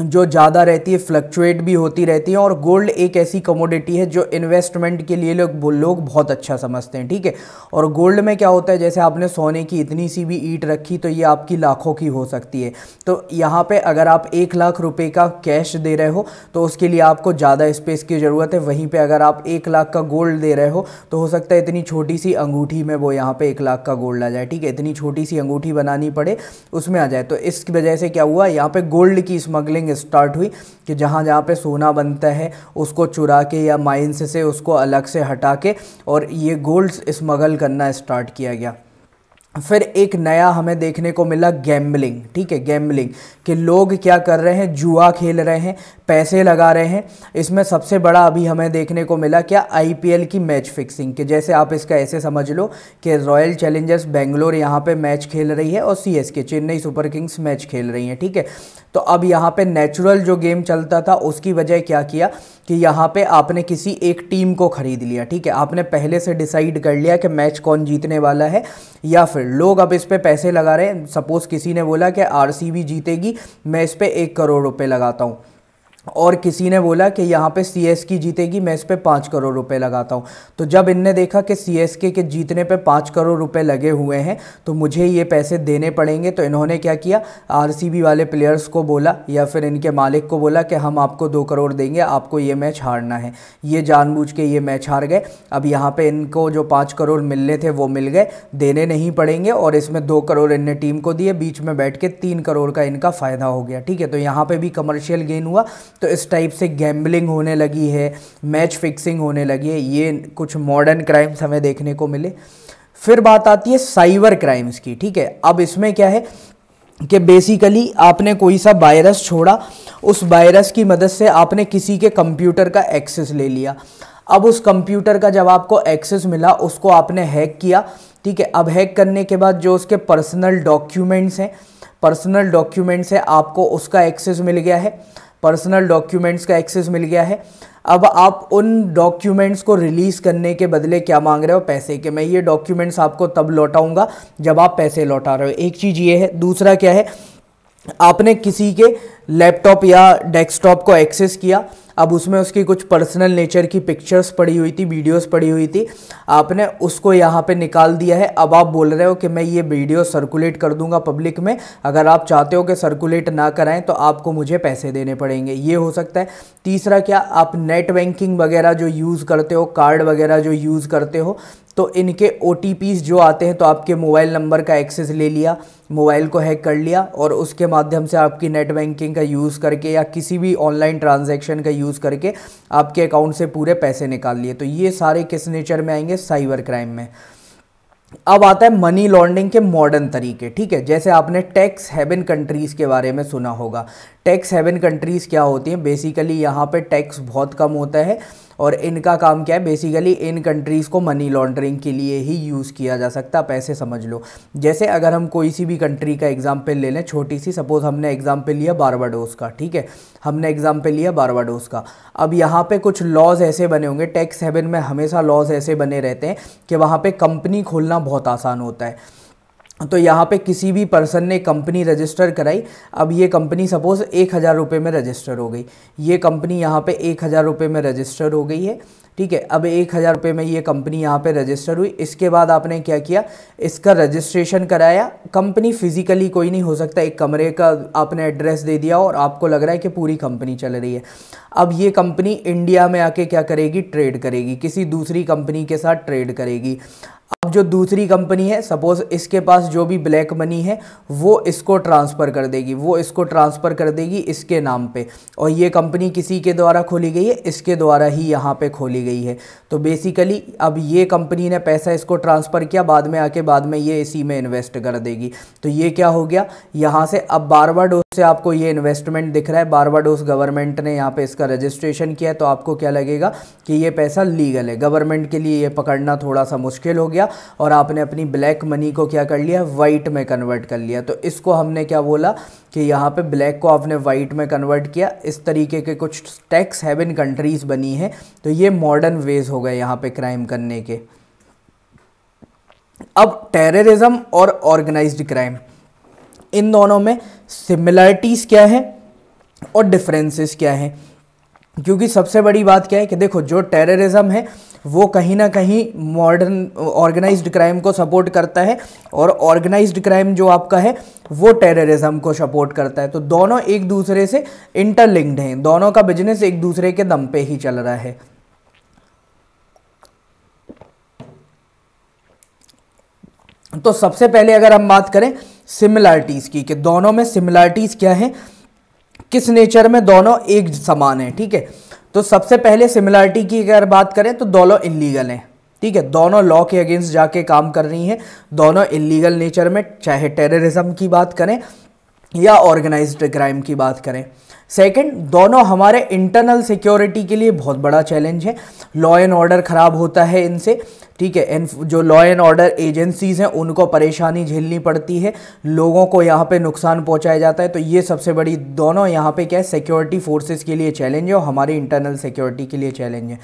जो ज़्यादा रहती है फ्लक्चुएट भी होती रहती है और गोल्ड एक ऐसी कमोडिटी है जो इन्वेस्टमेंट के लिए लोग लोग बहुत अच्छा समझते हैं ठीक है और गोल्ड में क्या होता है जैसे आपने सोने की इतनी सी भी ईट रखी तो ये आपकी लाखों की हो सकती है तो यहाँ पे अगर आप एक लाख रुपए का कैश दे रहे हो तो उसके लिए आपको ज़्यादा स्पेस की ज़रूरत है वहीं पर अगर आप एक लाख का गोल्ड दे रहे हो तो हो सकता है इतनी छोटी सी अंगूठी में वो यहाँ पर एक लाख का गोल्ड आ जाए ठीक है इतनी छोटी सी अंगूठी बनानी पड़े उसमें आ जाए तो इस वजह से क्या हुआ यहाँ पर गोल्ड की स्मगलिंग माइनिंग स्टार्ट हुई कि जहाँ जहाँ पे सोना बनता है उसको चुरा के या माइंस से उसको अलग से हटा के और ये गोल्ड स्मगल करना स्टार्ट किया गया फिर एक नया हमें देखने को मिला गैम्बलिंग ठीक है गैम्बलिंग कि लोग क्या कर रहे हैं जुआ खेल रहे हैं पैसे लगा रहे हैं इसमें सबसे बड़ा अभी हमें देखने को मिला क्या आईपीएल की मैच फिक्सिंग कि जैसे आप इसका ऐसे समझ लो कि रॉयल चैलेंजर्स बेंगलोर यहाँ पे मैच खेल रही है और सी एस के चेन्नई सुपर किंग्स मैच खेल रही हैं ठीक है तो अब यहाँ पर नेचुरल जो गेम चलता था उसकी वजह क्या किया कि यहाँ पर आपने किसी एक टीम को खरीद लिया ठीक है आपने पहले से डिसाइड कर लिया कि मैच कौन जीतने वाला है या फिर लोग अब इस पर पैसे लगा रहे हैं सपोज़ किसी ने बोला कि आर जीतेगी मैं इस पर एक करोड़ रुपये लगाता हूँ और किसी ने बोला कि यहाँ पे सी एस की जीतेगी मैं इस पर पाँच करोड़ रुपए लगाता हूँ तो जब इनने देखा कि सी एस के के जीतने पे पाँच करोड़ रुपए लगे हुए हैं तो मुझे ये पैसे देने पड़ेंगे तो इन्होंने क्या किया आर सी बी वाले प्लेयर्स को बोला या फिर इनके मालिक को बोला कि हम आपको दो करोड़ देंगे आपको ये मैच हारना है ये जानबूझ के ये मैच हार गए अब यहाँ पर इनको जो पाँच करोड़ मिलने थे वो मिल गए देने नहीं पड़ेंगे और इसमें दो करोड़ इनने टीम को दिए बीच में बैठ के तीन करोड़ का इनका फ़ायदा हो गया ठीक है तो यहाँ पर भी कमर्शियल गेन हुआ तो इस टाइप से गैम्बलिंग होने लगी है मैच फिक्सिंग होने लगी है ये कुछ मॉडर्न क्राइम्स हमें देखने को मिले फिर बात आती है साइबर क्राइम्स की ठीक है अब इसमें क्या है कि बेसिकली आपने कोई सा वायरस छोड़ा उस वायरस की मदद से आपने किसी के कंप्यूटर का एक्सेस ले लिया अब उस कंप्यूटर का जब आपको एक्सेस मिला उसको आपने हैक किया ठीक है अब हैक करने के बाद जो उसके पर्सनल डॉक्यूमेंट्स हैं पर्सनल डॉक्यूमेंट्स हैं आपको उसका एक्सेस मिल गया है पर्सनल डॉक्यूमेंट्स का एक्सेस मिल गया है अब आप उन डॉक्यूमेंट्स को रिलीज़ करने के बदले क्या मांग रहे हो पैसे के मैं ये डॉक्यूमेंट्स आपको तब लौटाऊंगा जब आप पैसे लौटा रहे हो एक चीज़ ये है दूसरा क्या है आपने किसी के लैपटॉप या डेस्कटॉप को एक्सेस किया अब उसमें उसकी कुछ पर्सनल नेचर की पिक्चर्स पड़ी हुई थी वीडियोस पड़ी हुई थी आपने उसको यहाँ पे निकाल दिया है अब आप बोल रहे हो कि मैं ये वीडियो सर्कुलेट कर दूंगा पब्लिक में अगर आप चाहते हो कि सर्कुलेट ना कराएं तो आपको मुझे पैसे देने पड़ेंगे ये हो सकता है तीसरा क्या आप नेट बैंकिंग वगैरह जो यूज़ करते हो कार्ड वगैरह जो यूज़ करते हो तो इनके ओ जो आते हैं तो आपके मोबाइल नंबर का एक्सेस ले लिया मोबाइल को हैक कर लिया और उसके माध्यम से आपकी नेट बैंकिंग का यूज़ करके या किसी भी ऑनलाइन ट्रांजैक्शन का यूज़ करके आपके अकाउंट से पूरे पैसे निकाल लिए तो ये सारे किस नेचर में आएंगे साइबर क्राइम में अब आता है मनी लॉन्ड्रिंग के मॉडर्न तरीके ठीक है जैसे आपने टैक्स हेवन कंट्रीज़ के बारे में सुना होगा टैक्स हेवन कंट्रीज़ क्या होती हैं बेसिकली यहाँ पे टैक्स बहुत कम होता है और इनका काम क्या है बेसिकली इन कंट्रीज़ को मनी लॉन्ड्रिंग के लिए ही यूज़ किया जा सकता है पैसे समझ लो जैसे अगर हम कोई सी भी कंट्री का एग्जाम्पल ले लें छोटी सी सपोज़ हमने एग्जाम्पल लिया बारबाडोस का ठीक है हमने एग्जाम्पल लिया बारबाडोस का अब यहाँ पे कुछ लॉज ऐसे बने होंगे टैक्स हेवन में हमेशा लॉज ऐसे बने रहते हैं कि वहाँ पे कंपनी खोलना बहुत आसान होता है तो यहाँ पे किसी भी पर्सन ने कंपनी रजिस्टर कराई अब ये कंपनी सपोज़ एक हज़ार रुपये में रजिस्टर हो गई ये कंपनी यहाँ पे एक हज़ार रुपये में रजिस्टर हो गई है ठीक है अब एक हज़ार रुपये में ये कंपनी यहाँ पे रजिस्टर हुई इसके बाद आपने क्या किया इसका रजिस्ट्रेशन कराया कंपनी फिजिकली कोई नहीं हो सकता एक कमरे का आपने एड्रेस दे दिया और आपको लग रहा है कि पूरी कंपनी चल रही है अब ये कंपनी इंडिया में आके क्या करेगी ट्रेड करेगी किसी दूसरी कंपनी के साथ ट्रेड करेगी अब जो दूसरी कंपनी है सपोज इसके पास जो भी ब्लैक मनी है वो इसको ट्रांसफ़र कर देगी वो इसको ट्रांसफ़र कर देगी इसके नाम पे और ये कंपनी किसी के द्वारा खोली गई है इसके द्वारा ही यहाँ पे खोली गई है तो बेसिकली अब ये कंपनी ने पैसा इसको ट्रांसफ़र किया बाद में आके बाद में ये इसी में इन्वेस्ट कर देगी तो ये क्या हो गया यहाँ से अब बारवाडोस से आपको ये इन्वेस्टमेंट दिख रहा है बारवाडोस गवर्नमेंट ने यहाँ पर इसका रजिस्ट्रेशन किया है तो आपको क्या लगेगा कि ये पैसा लीगल है गवर्नमेंट के लिए ये पकड़ना थोड़ा सा मुश्किल हो गया और आपने अपनी ब्लैक मनी को क्या कर लिया वाइट में कन्वर्ट कर लिया तो इसको हमने क्या बोला कि यहाँ पे ब्लैक को आपने वाइट में कन्वर्ट किया इस तरीके के कुछ टैक्स हैविन कंट्रीज़ बनी हैं तो ये मॉडर्न वेज हो गए यहाँ पे क्राइम करने के अब टेररिज्म और ऑर्गेनाइज्ड क्राइम इन दोनों में सिमिलरिटीज़ क्या हैं और डिफरेंसेस क्या हैं क्योंकि सबसे बड़ी बात क्या है कि देखो जो टेररिज्म है वो कहीं ना कहीं मॉडर्न ऑर्गेनाइज्ड क्राइम को सपोर्ट करता है और ऑर्गेनाइज्ड क्राइम जो आपका है वो टेररिज्म को सपोर्ट करता है तो दोनों एक दूसरे से इंटरलिंक्ड हैं दोनों का बिजनेस एक दूसरे के दम पे ही चल रहा है तो सबसे पहले अगर हम बात करें सिमिलरिटीज़ की कि दोनों में सिमिलरिटीज़ क्या हैं किस नेचर में दोनों एक समान है ठीक है तो सबसे पहले सिमिलरिटी की अगर बात करें तो दोनों इलीगल हैं ठीक है दोनों लॉ के अगेंस्ट जाके काम कर रही हैं दोनों इलीगल नेचर में चाहे टेररिज्म की बात करें या ऑर्गेनाइज्ड क्राइम की बात करें सेकंड दोनों हमारे इंटरनल सिक्योरिटी के लिए बहुत बड़ा चैलेंज है लॉ एंड ऑर्डर ख़राब होता है इनसे ठीक है इन जो लॉ एंड ऑर्डर एजेंसीज़ हैं उनको परेशानी झेलनी पड़ती है लोगों को यहाँ पे नुकसान पहुँचाया जाता है तो ये सबसे बड़ी दोनों यहाँ पे क्या है सिक्योरिटी फोर्सेस के लिए चैलेंज है और हमारी इंटरनल सिक्योरिटी के लिए चैलेंज है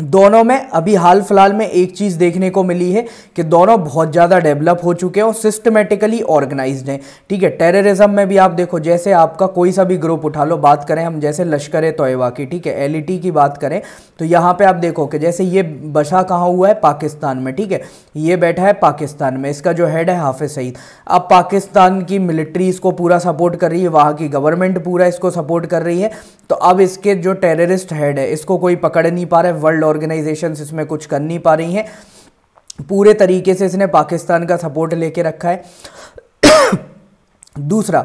दोनों में अभी हाल फिलहाल में एक चीज़ देखने को मिली है कि दोनों बहुत ज़्यादा डेवलप हो चुके हैं और सिस्टमेटिकली ऑर्गेनाइज हैं ठीक है टेररिज्म में भी आप देखो जैसे आपका कोई सा भी ग्रुप उठा लो बात करें हम जैसे लश्कर तोयबा की ठीक है एल e की बात करें तो यहाँ पे आप देखो कि जैसे ये बसा कहाँ हुआ है पाकिस्तान में ठीक है ये बैठा है पाकिस्तान में इसका जो हेड है हाफिज सईद अब पाकिस्तान की मिलिट्री इसको पूरा सपोर्ट कर रही है वहाँ की गवर्नमेंट पूरा इसको सपोर्ट कर रही है तो अब इसके जो टेररिस्ट हेड है इसको कोई पकड़ नहीं पा रहा है वर्ल्ड वर्ल्ड ऑर्गेनाइजेशन इसमें कुछ कर नहीं पा रही हैं पूरे तरीके से इसने पाकिस्तान का सपोर्ट लेके रखा है दूसरा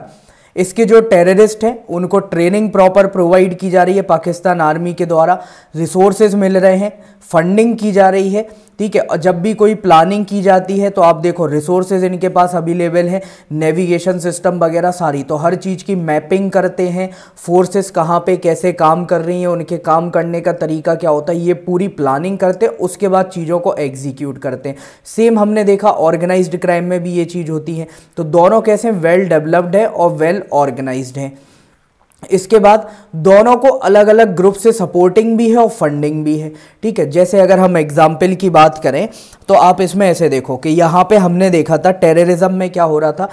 इसके जो टेररिस्ट हैं उनको ट्रेनिंग प्रॉपर प्रोवाइड की जा रही है पाकिस्तान आर्मी के द्वारा रिसोर्सेज मिल रहे हैं फंडिंग की जा रही है ठीक है और जब भी कोई प्लानिंग की जाती है तो आप देखो रिसोर्सेज इनके पास अवेलेबल हैं नेविगेशन सिस्टम वगैरह सारी तो हर चीज़ की मैपिंग करते हैं फोर्सेस कहाँ पे कैसे काम कर रही हैं उनके काम करने का तरीका क्या होता है ये पूरी प्लानिंग करते हैं उसके बाद चीज़ों को एग्जीक्यूट करते हैं सेम हमने देखा ऑर्गेनाइज्ड क्राइम में भी ये चीज़ होती है तो दोनों कैसे वेल डेवलप्ड है और वेल ऑर्गेनाइज्ड हैं इसके बाद दोनों को अलग अलग ग्रुप से सपोर्टिंग भी है और फंडिंग भी है ठीक है जैसे अगर हम एग्जाम्पल की बात करें तो आप इसमें ऐसे देखो कि यहाँ पे हमने देखा था टेररिज्म में क्या हो रहा था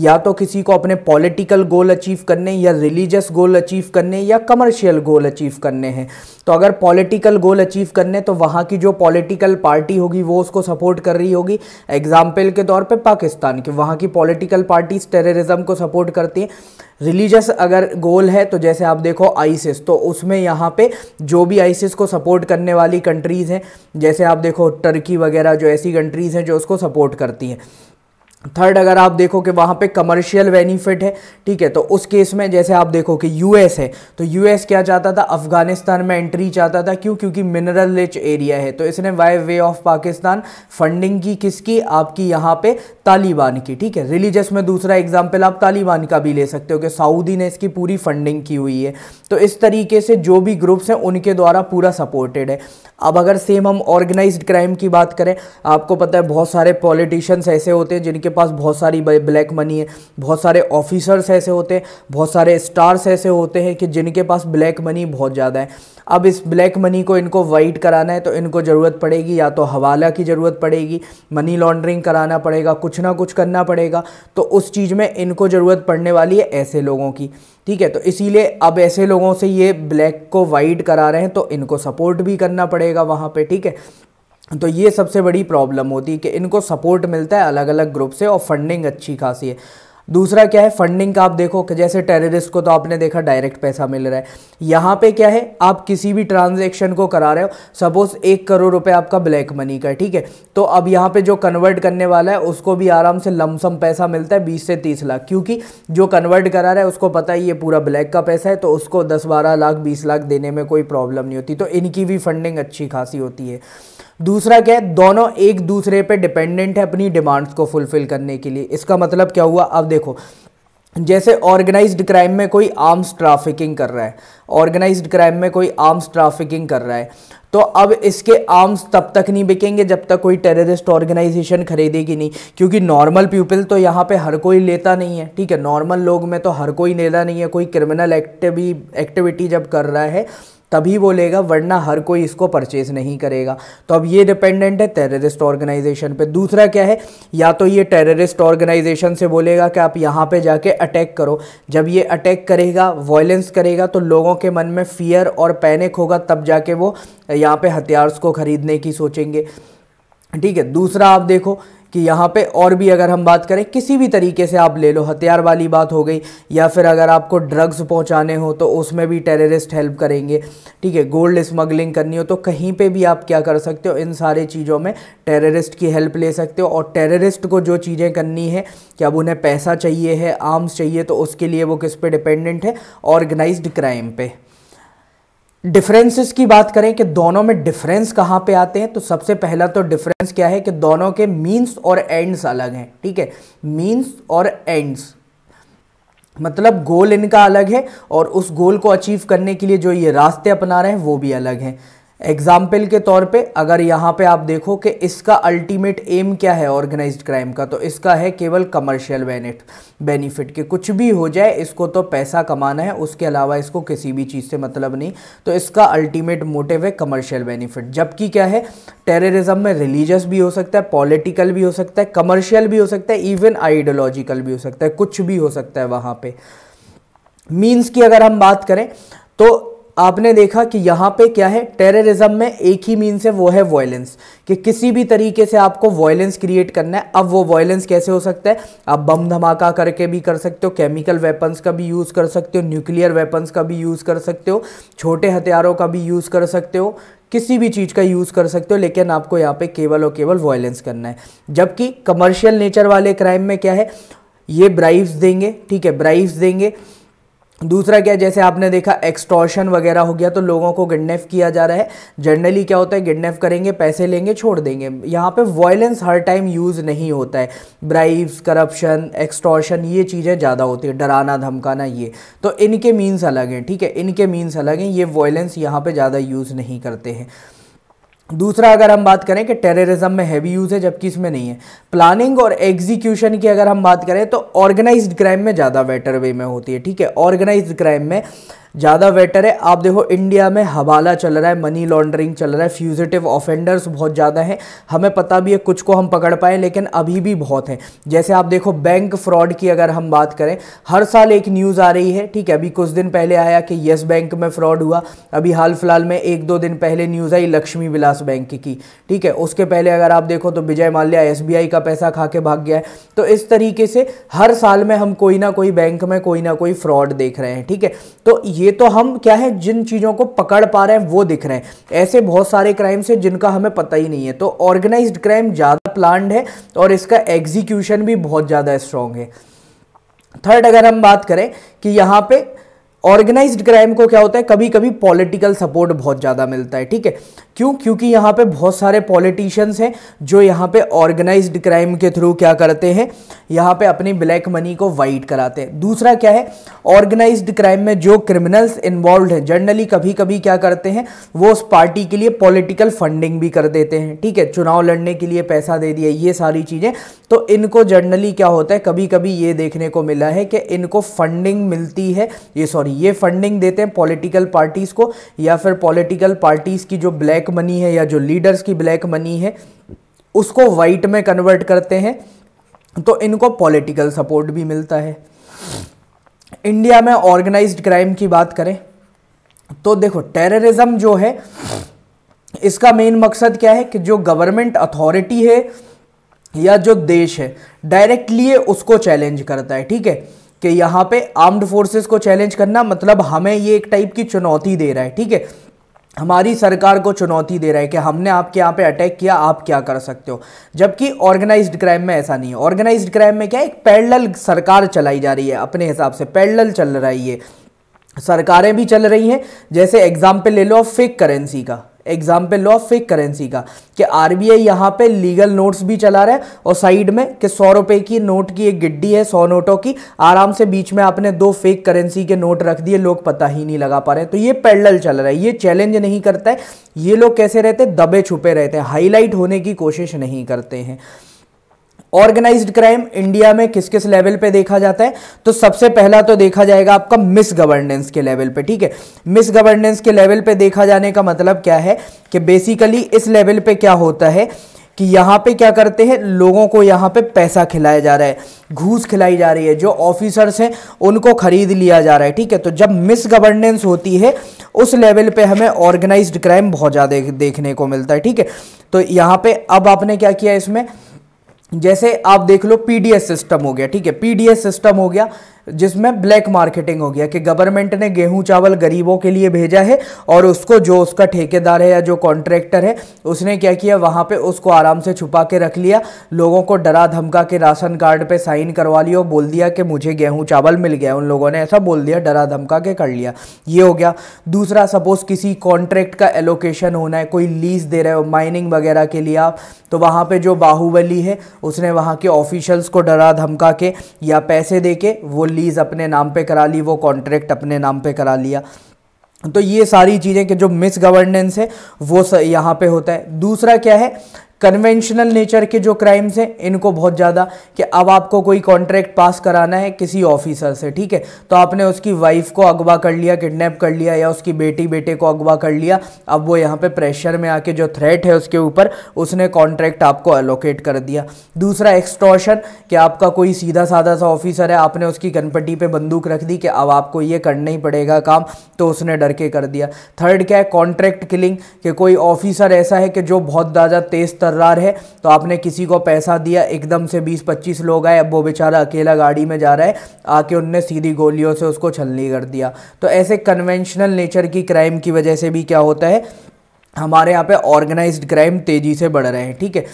या तो किसी को अपने पॉलिटिकल गोल अचीव करने या रिलीजियस गोल अचीव करने या कमर्शियल गोल अचीव करने हैं तो अगर पॉलिटिकल गोल अचीव करने तो वहाँ की जो पॉलिटिकल पार्टी होगी वो उसको सपोर्ट कर रही होगी एग्जाम्पल के तौर पर पाकिस्तान की वहाँ की पॉलिटिकल पार्टीज टेररिज्म को सपोर्ट करती हैं रिलीजियस अगर गोल है तो जैसे आप देखो आइसिस तो उसमें यहाँ पे जो भी आइसिस को सपोर्ट करने वाली कंट्रीज़ हैं जैसे आप देखो टर्की वगैरह जो ऐसी कंट्रीज़ हैं जो उसको सपोर्ट करती हैं थर्ड अगर आप देखो कि वहाँ पे कमर्शियल बेनिफिट है ठीक है तो उस केस में जैसे आप देखो कि यूएस है तो यूएस क्या चाहता था अफगानिस्तान में एंट्री चाहता था क्यों क्योंकि मिनरल रिच एरिया है तो इसने by way of Pakistan funding की किसकी आपकी यहाँ पे तालिबान की ठीक है रिलीजियस में दूसरा एग्जाम्पल आप तालिबान का भी ले सकते हो कि सऊदी ने इसकी पूरी फंडिंग की हुई है तो इस तरीके से जो भी ग्रुप्स हैं उनके द्वारा पूरा सपोर्टेड है अब अगर सेम हम ऑर्गेनाइज्ड क्राइम की बात करें आपको पता है बहुत सारे पॉलिटिशियंस ऐसे होते हैं जिनके पास बहुत सारी ब्लैक मनी है बहुत सारे ऑफिसर्स ऐसे होते हैं बहुत सारे स्टार्स ऐसे होते हैं कि जिनके पास ब्लैक मनी बहुत ज़्यादा है अब इस ब्लैक मनी को इनको वाइट कराना है तो इनको ज़रूरत पड़ेगी या तो हवाला की ज़रूरत पड़ेगी मनी लॉन्ड्रिंग कराना पड़ेगा कुछ ना कुछ करना पड़ेगा तो उस चीज़ में इनको ज़रूरत पड़ने वाली है ऐसे लोगों की ठीक है तो इसीलिए अब ऐसे लोगों से ये ब्लैक को वाइट करा रहे हैं तो इनको सपोर्ट भी करना पड़ेगा वहाँ पे ठीक है तो ये सबसे बड़ी प्रॉब्लम होती है कि इनको सपोर्ट मिलता है अलग अलग ग्रुप से और फंडिंग अच्छी खासी है दूसरा क्या है फंडिंग का आप देखो कि जैसे टेररिस्ट को तो आपने देखा डायरेक्ट पैसा मिल रहा है यहाँ पे क्या है आप किसी भी ट्रांजेक्शन को करा रहे हो सपोज एक करोड़ रुपए आपका ब्लैक मनी का ठीक है तो अब यहाँ पे जो कन्वर्ट करने वाला है उसको भी आराम से लमसम पैसा मिलता है बीस से तीस लाख क्योंकि जो कन्वर्ट करा रहा है उसको पता है ये पूरा ब्लैक का पैसा है तो उसको दस बारह लाख बीस लाख देने में कोई प्रॉब्लम नहीं होती तो इनकी भी फंडिंग अच्छी खासी होती है दूसरा क्या है दोनों एक दूसरे पे डिपेंडेंट है अपनी डिमांड्स को फुलफिल करने के लिए इसका मतलब क्या हुआ अब देखो जैसे ऑर्गेनाइज्ड क्राइम में कोई आर्म्स ट्राफिकिंग कर रहा है ऑर्गेनाइज्ड क्राइम में कोई आर्म्स ट्राफिकिंग कर रहा है तो अब इसके आर्म्स तब तक नहीं बिकेंगे जब तक कोई टेररिस्ट ऑर्गेनाइजेशन खरीदेगी नहीं क्योंकि नॉर्मल पीपल तो यहाँ पे हर कोई लेता नहीं है ठीक है नॉर्मल लोग में तो हर कोई लेता नहीं है कोई क्रिमिनल एक्टिवी एक्टिविटी जब कर रहा है तभी वो लेगा वरना हर कोई इसको परचेज नहीं करेगा तो अब ये डिपेंडेंट है टेररिस्ट ऑर्गेनाइजेशन पे दूसरा क्या है या तो ये टेररिस्ट ऑर्गेनाइजेशन से बोलेगा कि आप यहाँ पे जाके अटैक करो जब ये अटैक करेगा वॉयलेंस करेगा तो लोगों के मन में फियर और पैनिक होगा तब जाके वो यहाँ पे हथियार्स को खरीदने की सोचेंगे ठीक है दूसरा आप देखो कि यहाँ पे और भी अगर हम बात करें किसी भी तरीके से आप ले लो हथियार वाली बात हो गई या फिर अगर आपको ड्रग्स पहुँचाने हो तो उसमें भी टेररिस्ट हेल्प करेंगे ठीक है गोल्ड स्मगलिंग करनी हो तो कहीं पे भी आप क्या कर सकते हो इन सारे चीज़ों में टेररिस्ट की हेल्प ले सकते हो और टेररिस्ट को जो चीज़ें करनी है कि अब उन्हें पैसा चाहिए है आर्म्स चाहिए तो उसके लिए वो किस पर डिपेंडेंट है ऑर्गेनाइज्ड क्राइम पर डिफरेंसेस की बात करें कि दोनों में डिफरेंस कहाँ पे आते हैं तो सबसे पहला तो डिफरेंस क्या है कि दोनों के मीन्स और एंड्स अलग हैं ठीक है मीन्स और एंड्स मतलब गोल इनका अलग है और उस गोल को अचीव करने के लिए जो ये रास्ते अपना रहे हैं वो भी अलग हैं एग्जाम्पल के तौर पे अगर यहाँ पे आप देखो कि इसका अल्टीमेट एम क्या है ऑर्गेनाइज्ड क्राइम का तो इसका है केवल कमर्शियल बेनिट बेनिफिट के कुछ भी हो जाए इसको तो पैसा कमाना है उसके अलावा इसको किसी भी चीज़ से मतलब नहीं तो इसका अल्टीमेट मोटिव है कमर्शियल बेनिफिट जबकि क्या है टेररिज्म में रिलीजियस भी हो सकता है पॉलिटिकल भी हो सकता है कमर्शियल भी हो सकता है इवन आइडियोलॉजिकल भी हो सकता है कुछ भी हो सकता है वहाँ पर मीन्स की अगर हम बात करें तो आपने देखा कि यहाँ पे क्या है टेररिज्म में एक ही मीन्स है वो है वॉयलेंस कि किसी भी तरीके से आपको वॉयलेंस क्रिएट करना है अब वो वॉयलेंस कैसे हो सकता है आप बम धमाका करके भी कर सकते हो केमिकल वेपन्स का भी यूज़ कर सकते हो न्यूक्लियर वेपन्स का भी यूज़ कर सकते हो छोटे हथियारों का भी यूज़ कर सकते हो किसी भी चीज़ का यूज़ कर सकते हो लेकिन आपको यहाँ पर केवल और केवल वॉयलेंस करना है जबकि कमर्शियल नेचर वाले क्राइम में क्या है ये ब्राइव्स देंगे ठीक है ब्राइव्स देंगे दूसरा क्या जैसे आपने देखा एक्सटॉर्शन वगैरह हो गया तो लोगों को गिडनेफ किया जा रहा है जनरली क्या होता है गिडनेफ करेंगे पैसे लेंगे छोड़ देंगे यहाँ पे वॉयलेंस हर टाइम यूज़ नहीं होता है ब्राइब्स करप्शन एक्सटॉर्शन ये चीज़ें ज़्यादा होती है डराना धमकाना ये तो इनके मीन्स अलग हैं ठीक है इनके मीन्स अलग हैं ये वॉयलेंस यहाँ पर ज़्यादा यूज़ नहीं करते हैं दूसरा अगर हम बात करें कि टेररिज्म में हैवी यूज़ है जबकि इसमें नहीं है प्लानिंग और एग्जीक्यूशन की अगर हम बात करें तो ऑर्गेनाइज्ड क्राइम में ज़्यादा बेटर वे में होती है ठीक है ऑर्गेनाइज्ड क्राइम में ज़्यादा बेटर है आप देखो इंडिया में हवाला चल रहा है मनी लॉन्ड्रिंग चल रहा है फ्यूजिटिव ऑफेंडर्स बहुत ज़्यादा हैं हमें पता भी है कुछ को हम पकड़ पाए लेकिन अभी भी बहुत हैं जैसे आप देखो बैंक फ्रॉड की अगर हम बात करें हर साल एक न्यूज़ आ रही है ठीक है अभी कुछ दिन पहले आया कि येस बैंक में फ्रॉड हुआ अभी हाल फिलहाल में एक दो दिन पहले न्यूज़ आई लक्ष्मी विलास बैंक की ठीक है उसके पहले अगर आप देखो तो विजय माल्या एस का पैसा खा के भाग गया है तो इस तरीके से हर साल में हम कोई ना कोई बैंक में कोई ना कोई फ्रॉड देख रहे हैं ठीक है तो ये तो हम क्या है जिन चीज़ों को पकड़ पा रहे हैं वो दिख रहे हैं ऐसे बहुत सारे क्राइम्स हैं जिनका हमें पता ही नहीं है तो ऑर्गेनाइज्ड क्राइम ज़्यादा प्लान्ड है और इसका एग्जीक्यूशन भी बहुत ज़्यादा स्ट्रॉन्ग है थर्ड अगर हम बात करें कि यहां पर ऑर्गेनाइज्ड क्राइम को क्या होता है कभी कभी पॉलिटिकल सपोर्ट बहुत ज़्यादा मिलता है ठीक है क्यों क्योंकि यहाँ पे बहुत सारे पॉलिटिशियंस हैं जो यहाँ पे ऑर्गेनाइज्ड क्राइम के थ्रू क्या करते हैं यहाँ पे अपनी ब्लैक मनी को वाइट कराते हैं दूसरा क्या है ऑर्गेनाइज्ड क्राइम में जो क्रिमिनल्स इन्वॉल्व हैं जनरली कभी कभी क्या करते हैं वो उस पार्टी के लिए पॉलिटिकल फंडिंग भी कर देते हैं ठीक है चुनाव लड़ने के लिए पैसा दे दिया ये सारी चीज़ें तो इनको जनरली क्या होता है कभी कभी ये देखने को मिला है कि इनको फंडिंग मिलती है ये सॉरी ये फंडिंग देते हैं पॉलिटिकल पार्टीज़ को या फिर पॉलिटिकल पार्टीज़ की जो ब्लैक मनी है या जो लीडर्स की ब्लैक मनी है उसको वाइट में कन्वर्ट करते हैं तो इनको पॉलिटिकल सपोर्ट भी मिलता है इंडिया में ऑर्गेनाइज्ड क्राइम की बात करें तो देखो टेररिज्म जो है इसका मेन मकसद क्या है कि जो गवर्नमेंट अथॉरिटी है या जो देश है डायरेक्टली उसको चैलेंज करता है ठीक है कि यहाँ पे आर्म्ड फोर्सेस को चैलेंज करना मतलब हमें ये एक टाइप की चुनौती दे रहा है ठीक है हमारी सरकार को चुनौती दे रहा है कि हमने आपके यहाँ पे अटैक किया आप क्या कर सकते हो जबकि ऑर्गेनाइज्ड क्राइम में ऐसा नहीं है ऑर्गेनाइज्ड क्राइम में क्या है एक पैरेलल सरकार चलाई जा रही है अपने हिसाब से पैरेलल चल रही है सरकारें भी चल रही हैं जैसे एग्जाम्पल ले लो फेक करेंसी का एग्जाम्पल लॉ फेक करेंसी का कि आरबीआई यहाँ पे लीगल नोट्स भी चला रहा है और साइड में कि सौ रुपए की नोट की एक गिड्डी है सौ नोटों की आराम से बीच में आपने दो फेक करेंसी के नोट रख दिए लोग पता ही नहीं लगा पा रहे तो ये पैडल चल रहा है ये चैलेंज नहीं करता है ये लोग कैसे रहते दबे छुपे रहते हैं हाईलाइट होने की कोशिश नहीं करते हैं ऑर्गेनाइज्ड क्राइम इंडिया में किस किस लेवल पे देखा जाता है तो सबसे पहला तो देखा जाएगा आपका मिस गवर्नेंस के लेवल पे ठीक है मिस गवर्नेंस के लेवल पे देखा जाने का मतलब क्या है कि बेसिकली इस लेवल पे क्या होता है कि यहाँ पे क्या करते हैं लोगों को यहाँ पे पैसा खिलाया जा रहा है घूस खिलाई जा रही है जो ऑफिसर्स हैं उनको खरीद लिया जा रहा है ठीक है तो जब मिस गवर्नेंस होती है उस लेवल पे हमें ऑर्गेनाइज्ड क्राइम बहुत ज़्यादा देखने को मिलता है ठीक है तो यहाँ पे अब आपने क्या किया इसमें जैसे आप देख लो पीडीएस सिस्टम हो गया ठीक है पीडीएस सिस्टम हो गया जिसमें ब्लैक मार्केटिंग हो गया कि गवर्नमेंट ने गेहूं चावल गरीबों के लिए भेजा है और उसको जो उसका ठेकेदार है या जो कॉन्ट्रैक्टर है उसने क्या किया वहां पे उसको आराम से छुपा के रख लिया लोगों को डरा धमका के राशन कार्ड पे साइन करवा लिया और बोल दिया कि मुझे गेहूं चावल मिल गया उन लोगों ने ऐसा बोल दिया डरा धमका के कर लिया ये हो गया दूसरा सपोज किसी कॉन्ट्रैक्ट का एलोकेशन होना है कोई लीज दे रहे हो माइनिंग वगैरह के लिए आप तो वहाँ पर जो बाहुबली है उसने वहाँ के ऑफिशल्स को डरा धमका के या पैसे दे के वो लीज़ अपने नाम पे करा ली वो कॉन्ट्रैक्ट अपने नाम पे करा लिया तो ये सारी चीज़ें कि जो मिस गवर्नेंस है वो यहाँ पे होता है दूसरा क्या है कन्वेंशनल नेचर के जो क्राइम्स हैं इनको बहुत ज़्यादा कि अब आपको कोई कॉन्ट्रैक्ट पास कराना है किसी ऑफिसर से ठीक है तो आपने उसकी वाइफ को अगवा कर लिया किडनैप कर लिया या उसकी बेटी बेटे को अगवा कर लिया अब वो यहाँ पे प्रेशर में आके जो थ्रेट है उसके ऊपर उसने कॉन्ट्रैक्ट आपको एलोकेट कर दिया दूसरा एक्सट्रॉशन कि आपका कोई सीधा साधा सा ऑफिसर है आपने उसकी गनपट्टी पर बंदूक रख दी कि अब आपको ये करना ही पड़ेगा काम तो उसने डर के कर दिया थर्ड क्या है कॉन्ट्रैक्ट किलिंग कि कोई ऑफिसर ऐसा है कि जो बहुत ज़्यादा तेज सर्रार है तो आपने किसी को पैसा दिया एकदम से बीस पच्चीस लोग आए अब वो बेचारा अकेला गाड़ी में जा रहा है आके उनने सीधी गोलियों से उसको छलनी कर दिया तो ऐसे कन्वेंशनल नेचर की क्राइम की वजह से भी क्या होता है हमारे यहाँ पे ऑर्गेनाइज्ड क्राइम तेज़ी से बढ़ रहे हैं ठीक है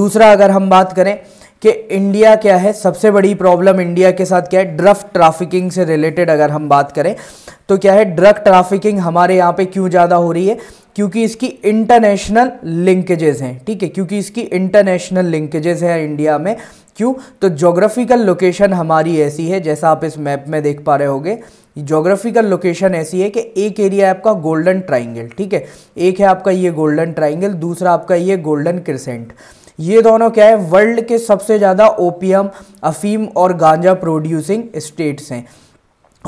दूसरा अगर हम बात करें कि इंडिया क्या है सबसे बड़ी प्रॉब्लम इंडिया के साथ क्या है ड्रग ट्राफिकिंग से रिलेटेड अगर हम बात करें तो क्या है ड्रग ट्राफिकिंग हमारे यहाँ पे क्यों ज़्यादा हो रही है क्योंकि इसकी इंटरनेशनल लिंकेजेस हैं ठीक है क्योंकि इसकी इंटरनेशनल लिंकेजेस हैं इंडिया में क्यों तो जोग्राफिकल लोकेशन हमारी ऐसी है जैसा आप इस मैप में देख पा रहे गे जोग्राफिकल लोकेशन ऐसी है कि एक एरिया है आपका गोल्डन ट्राइंगल ठीक है एक है आपका ये गोल्डन ट्राइंगल दूसरा आपका ये गोल्डन क्रिसेंट ये दोनों क्या है वर्ल्ड के सबसे ज़्यादा ओपीएम अफीम और गांजा प्रोड्यूसिंग स्टेट्स हैं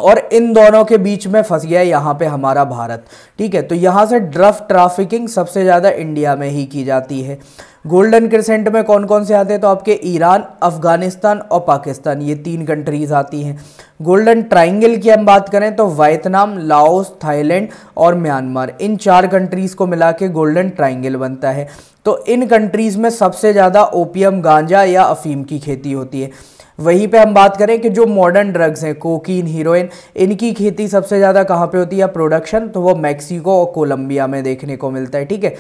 और इन दोनों के बीच में फंस गया यहाँ पे हमारा भारत ठीक है तो यहाँ से ड्रफ ट्राफिकिंग सबसे ज़्यादा इंडिया में ही की जाती है गोल्डन क्रिसेंट में कौन कौन से आते हैं तो आपके ईरान अफ़गानिस्तान और पाकिस्तान ये तीन कंट्रीज़ आती हैं गोल्डन ट्राइंगल की हम बात करें तो वियतनाम लाओस थाईलैंड और म्यांमार इन चार कंट्रीज़ को मिला के गोल्डन ट्राइंगल बनता है तो इन कंट्रीज़ में सबसे ज़्यादा ओपियम गांजा या अफीम की खेती होती है वहीं पे हम बात करें कि जो मॉडर्न ड्रग्स हैं कोकीन हीरोइन इनकी खेती सबसे ज़्यादा कहाँ पे होती है प्रोडक्शन तो वो मैक्सिको और कोलंबिया में देखने को मिलता है ठीक है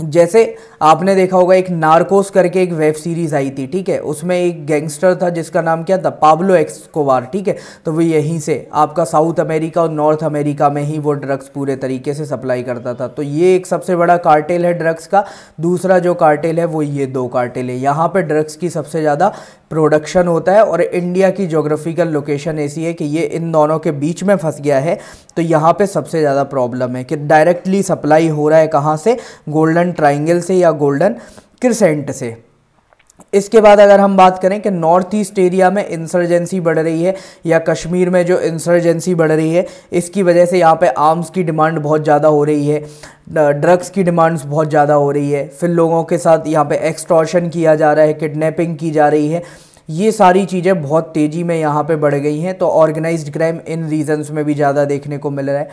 जैसे आपने देखा होगा एक नार्कोस करके एक वेब सीरीज आई थी ठीक है उसमें एक गैंगस्टर था जिसका नाम क्या था पाब्लो एक्सकोवार ठीक है तो वो यहीं से आपका साउथ अमेरिका और नॉर्थ अमेरिका में ही वो ड्रग्स पूरे तरीके से सप्लाई करता था तो ये एक सबसे बड़ा कार्टेल है ड्रग्स का दूसरा जो कार्टेल है वो ये दो कार्टेल है यहाँ पर ड्रग्स की सबसे ज़्यादा प्रोडक्शन होता है और इंडिया की जोग्राफिकल लोकेशन ऐसी है कि ये इन दोनों के बीच में फंस गया है तो यहाँ पे सबसे ज़्यादा प्रॉब्लम है कि डायरेक्टली सप्लाई हो रहा है कहाँ से गोल्डन ट्राइंगल से या गोल्डन क्रिसेंट से इसके बाद अगर हम बात करें कि नॉर्थ ईस्ट एरिया में इंसर्जेंसी बढ़ रही है या कश्मीर में जो इंसर्जेंसी बढ़ रही है इसकी वजह से यहाँ पे आर्म्स की डिमांड बहुत ज़्यादा हो रही है ड्रग्स की डिमांड्स बहुत ज़्यादा हो रही है फिर लोगों के साथ यहाँ पे एक्सटॉर्शन किया जा रहा है किडनेपिंग की जा रही है ये सारी चीज़ें बहुत तेज़ी में यहाँ पे बढ़ गई हैं तो ऑर्गेनाइज्ड क्राइम इन रीजन्स में भी ज़्यादा देखने को मिल रहा है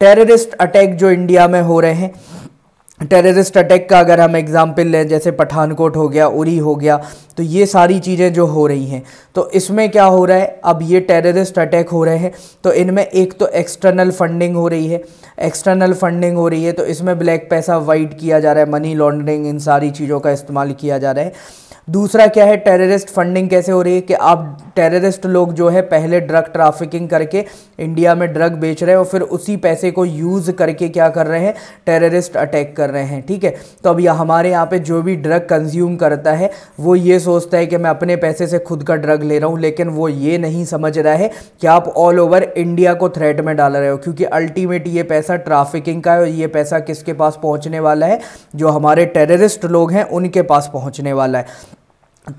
टेररिस्ट अटैक जो इंडिया में हो रहे हैं टेररिस्ट अटैक का अगर हम एग्ज़ाम्पल लें जैसे पठानकोट हो गया उरी हो गया तो ये सारी चीज़ें जो हो रही हैं तो इसमें क्या हो रहा है अब ये टेररिस्ट अटैक हो रहे हैं तो इनमें एक तो एक्सटर्नल फंडिंग हो रही है एक्सटर्नल फंडिंग हो रही है तो इसमें ब्लैक पैसा वाइट किया जा रहा है मनी लॉन्ड्रिंग इन सारी चीज़ों का इस्तेमाल किया जा रहा है दूसरा क्या है टेररिस्ट फंडिंग कैसे हो रही है कि आप टेररिस्ट लोग जो है पहले ड्रग ट्राफिकिंग करके इंडिया में ड्रग बेच रहे हैं और फिर उसी पैसे को यूज़ करके क्या कर रहे हैं टेररिस्ट अटैक कर कर रहे हैं ठीक है तो अब यह हमारे यहाँ पे जो भी ड्रग कंज्यूम करता है वो ये सोचता है कि मैं अपने पैसे से खुद का ड्रग ले रहा हूँ लेकिन वो ये नहीं समझ रहा है कि आप ऑल ओवर इंडिया को थ्रेट में डाल रहे हो क्योंकि अल्टीमेट ये पैसा ट्राफिकिंग का है और ये पैसा किसके पास पहुँचने वाला है जो हमारे टेररिस्ट लोग हैं उनके पास पहुँचने वाला है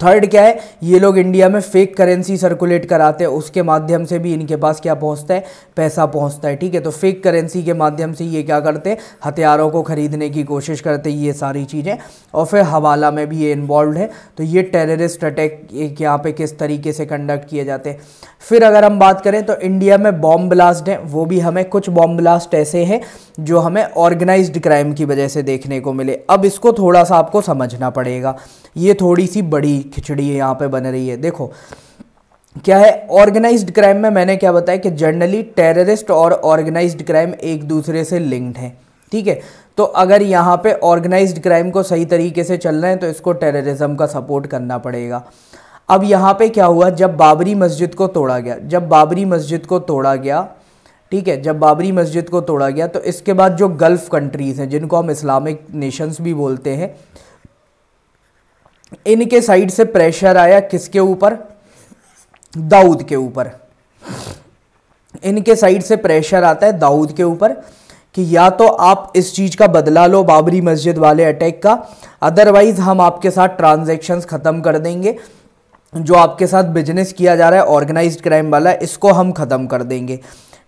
थर्ड क्या है ये लोग इंडिया में फेक करेंसी सर्कुलेट कराते हैं उसके माध्यम से भी इनके पास क्या पहुंचता है पैसा पहुंचता है ठीक है तो फेक करेंसी के माध्यम से ये क्या करते हैं हथियारों को खरीदने की कोशिश करते ये सारी चीज़ें और फिर हवाला में भी ये इन्वॉल्व है तो ये टेररिस्ट अटैक यहाँ पे किस तरीके से कंडक्ट किए जाते हैं फिर अगर हम बात करें तो इंडिया में बॉम्ब ब्लास्ट हैं वो भी हमें कुछ बॉम्ब ब्लास्ट ऐसे हैं जो हमें ऑर्गेनाइज्ड क्राइम की वजह से देखने को मिले अब इसको थोड़ा सा आपको समझना पड़ेगा ये थोड़ी सी बड़ी पूरी खिचड़ी यहाँ पे बन रही है देखो क्या है ऑर्गेनाइज्ड क्राइम में मैंने क्या बताया कि जनरली टेररिस्ट और ऑर्गेनाइज्ड क्राइम एक दूसरे से लिंक्ड हैं ठीक है तो अगर यहाँ पे ऑर्गेनाइज्ड क्राइम को सही तरीके से रहे हैं तो इसको टेररिज्म का सपोर्ट करना पड़ेगा अब यहाँ पे क्या हुआ जब बाबरी मस्जिद को तोड़ा गया जब बाबरी मस्जिद को तोड़ा गया ठीक है जब बाबरी मस्जिद को तोड़ा गया तो इसके बाद जो गल्फ़ कंट्रीज़ हैं जिनको हम इस्लामिक नेशंस भी बोलते हैं इनके साइड से प्रेशर आया किसके ऊपर दाऊद के ऊपर इनके साइड से प्रेशर आता है दाऊद के ऊपर कि या तो आप इस चीज़ का बदला लो बाबरी मस्जिद वाले अटैक का अदरवाइज़ हम आपके साथ ट्रांजैक्शंस ख़त्म कर देंगे जो आपके साथ बिजनेस किया जा रहा है ऑर्गेनाइज्ड क्राइम वाला इसको हम ख़त्म कर देंगे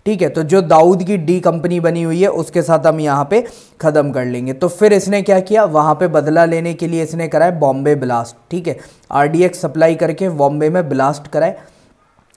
ठीक है तो जो दाऊद की डी कंपनी बनी हुई है उसके साथ हम यहाँ पे ख़त्म कर लेंगे तो फिर इसने क्या किया वहाँ पे बदला लेने के लिए इसने कराया बॉम्बे ब्लास्ट ठीक है आरडीएक्स सप्लाई करके बॉम्बे में ब्लास्ट कराए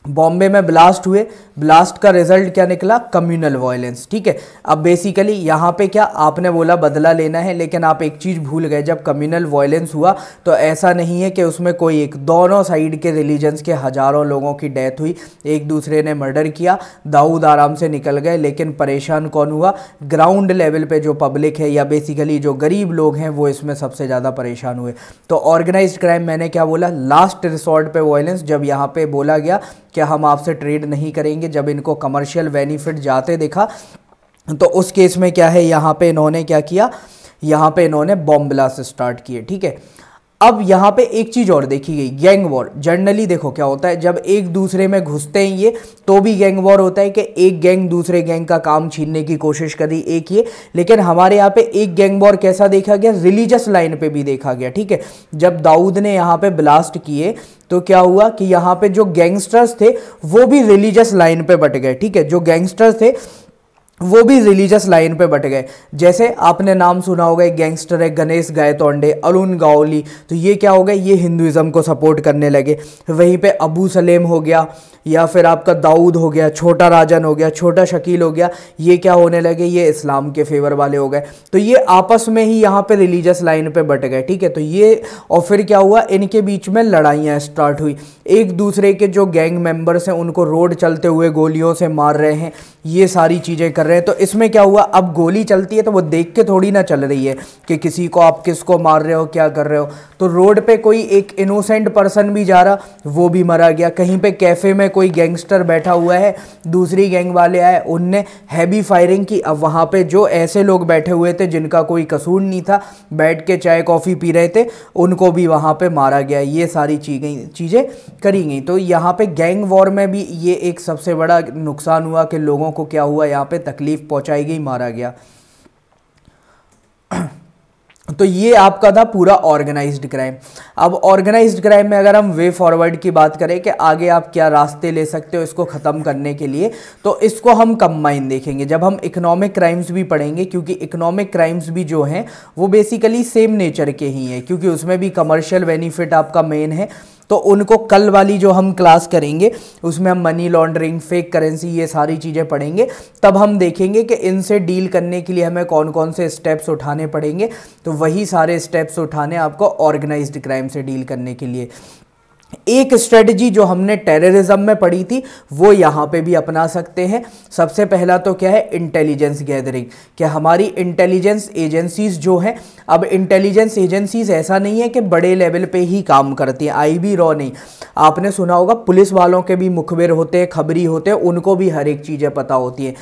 बॉम्बे में ब्लास्ट हुए ब्लास्ट का रिजल्ट क्या निकला कम्युनल वायलेंस ठीक है अब बेसिकली यहाँ पे क्या आपने बोला बदला लेना है लेकिन आप एक चीज़ भूल गए जब कम्युनल वायलेंस हुआ तो ऐसा नहीं है कि उसमें कोई एक दोनों साइड के रिलीजन्स के हज़ारों लोगों की डेथ हुई एक दूसरे ने मर्डर किया दाऊद आराम से निकल गए लेकिन परेशान कौन हुआ ग्राउंड लेवल पर जो पब्लिक है या बेसिकली जो गरीब लोग हैं वो इसमें सबसे ज़्यादा परेशान हुए तो ऑर्गेनाइज क्राइम मैंने क्या बोला लास्ट रिसोर्ट पर वायलेंस जब यहाँ पर बोला गया क्या हम आपसे ट्रेड नहीं करेंगे जब इनको कमर्शियल बेनिफिट जाते देखा तो उस केस में क्या है यहाँ पे इन्होंने क्या किया यहाँ पे इन्होंने बॉम्ब ब्लास्ट स्टार्ट किए ठीक है अब यहाँ पे एक चीज़ और देखी गई गैंग वॉर जनरली देखो क्या होता है जब एक दूसरे में घुसते हैं ये तो भी गैंग वॉर होता है कि एक गैंग दूसरे गैंग का काम छीनने की कोशिश करी एक ये लेकिन हमारे यहाँ पे एक गैंग वॉर कैसा देखा गया रिलीजियस लाइन पे भी देखा गया ठीक है जब दाऊद ने यहाँ पे ब्लास्ट किए तो क्या हुआ कि यहाँ पे जो गैंगस्टर्स थे वो भी रिलीजियस लाइन पे बट गए ठीक है जो गैंगस्टर्स थे वो भी रिलीजियस लाइन पे बट गए जैसे आपने नाम सुना होगा एक गैंगस्टर है गणेश गायतोंडे अरुण गावली तो ये क्या हो गए ये हिंदुज़म को सपोर्ट करने लगे वहीं पे अबू सलेम हो गया या फिर आपका दाऊद हो गया छोटा राजन हो गया छोटा शकील हो गया ये क्या होने लगे ये इस्लाम के फेवर वाले हो गए तो ये आपस में ही यहाँ पर रिलीजियस लाइन पर बट गए ठीक है तो ये और फिर क्या हुआ इनके बीच में लड़ाइयाँ स्टार्ट हुई एक दूसरे के जो गैंग मेम्बर्स हैं उनको रोड चलते हुए गोलियों से मार रहे हैं ये सारी चीज़ें कर कर रहे हैं तो इसमें क्या हुआ अब गोली चलती है तो वो देख के थोड़ी ना चल रही है कि किसी को आप किसको मार रहे हो क्या कर रहे हो तो रोड पे कोई एक इनोसेंट पर्सन भी जा रहा वो भी मरा गया कहीं पे कैफ़े में कोई गैंगस्टर बैठा हुआ है दूसरी गैंग वाले आए उनने हैवी फायरिंग की अब वहाँ पर जो ऐसे लोग बैठे हुए थे जिनका कोई कसूर नहीं था बैठ के चाय कॉफ़ी पी रहे थे उनको भी वहाँ पर मारा गया ये सारी चीजें चीज़ें करी गई तो यहाँ पर गैंग वॉर में भी ये एक सबसे बड़ा नुकसान हुआ कि लोगों को क्या हुआ यहाँ पर तकलीफ़ पहुंचाई गई मारा गया तो ये आपका था पूरा ऑर्गेनाइज्ड क्राइम अब ऑर्गेनाइज्ड क्राइम में अगर हम वे फॉरवर्ड की बात करें कि आगे आप क्या रास्ते ले सकते हो इसको ख़त्म करने के लिए तो इसको हम कंबाइन देखेंगे जब हम इकोनॉमिक क्राइम्स भी पढ़ेंगे क्योंकि इकोनॉमिक क्राइम्स भी जो हैं वो बेसिकली सेम नेचर के ही हैं क्योंकि उसमें भी कमर्शियल बेनिफिट आपका मेन है तो उनको कल वाली जो हम क्लास करेंगे उसमें हम मनी लॉन्ड्रिंग फेक करेंसी ये सारी चीज़ें पढ़ेंगे तब हम देखेंगे कि इनसे डील करने के लिए हमें कौन कौन से स्टेप्स उठाने पड़ेंगे तो वही सारे स्टेप्स उठाने आपको ऑर्गेनाइज्ड क्राइम से डील करने के लिए एक स्ट्रेटजी जो हमने टेररिज्म में पढ़ी थी वो यहाँ पे भी अपना सकते हैं सबसे पहला तो क्या है इंटेलिजेंस गैदरिंग क्या हमारी इंटेलिजेंस एजेंसीज जो हैं अब इंटेलिजेंस एजेंसीज ऐसा नहीं है कि बड़े लेवल पे ही काम करती हैं आई बी रॉ नहीं आपने सुना होगा पुलिस वालों के भी मुखबिर होते हैं खबरी होते हैं उनको भी हर एक चीज़ें पता होती हैं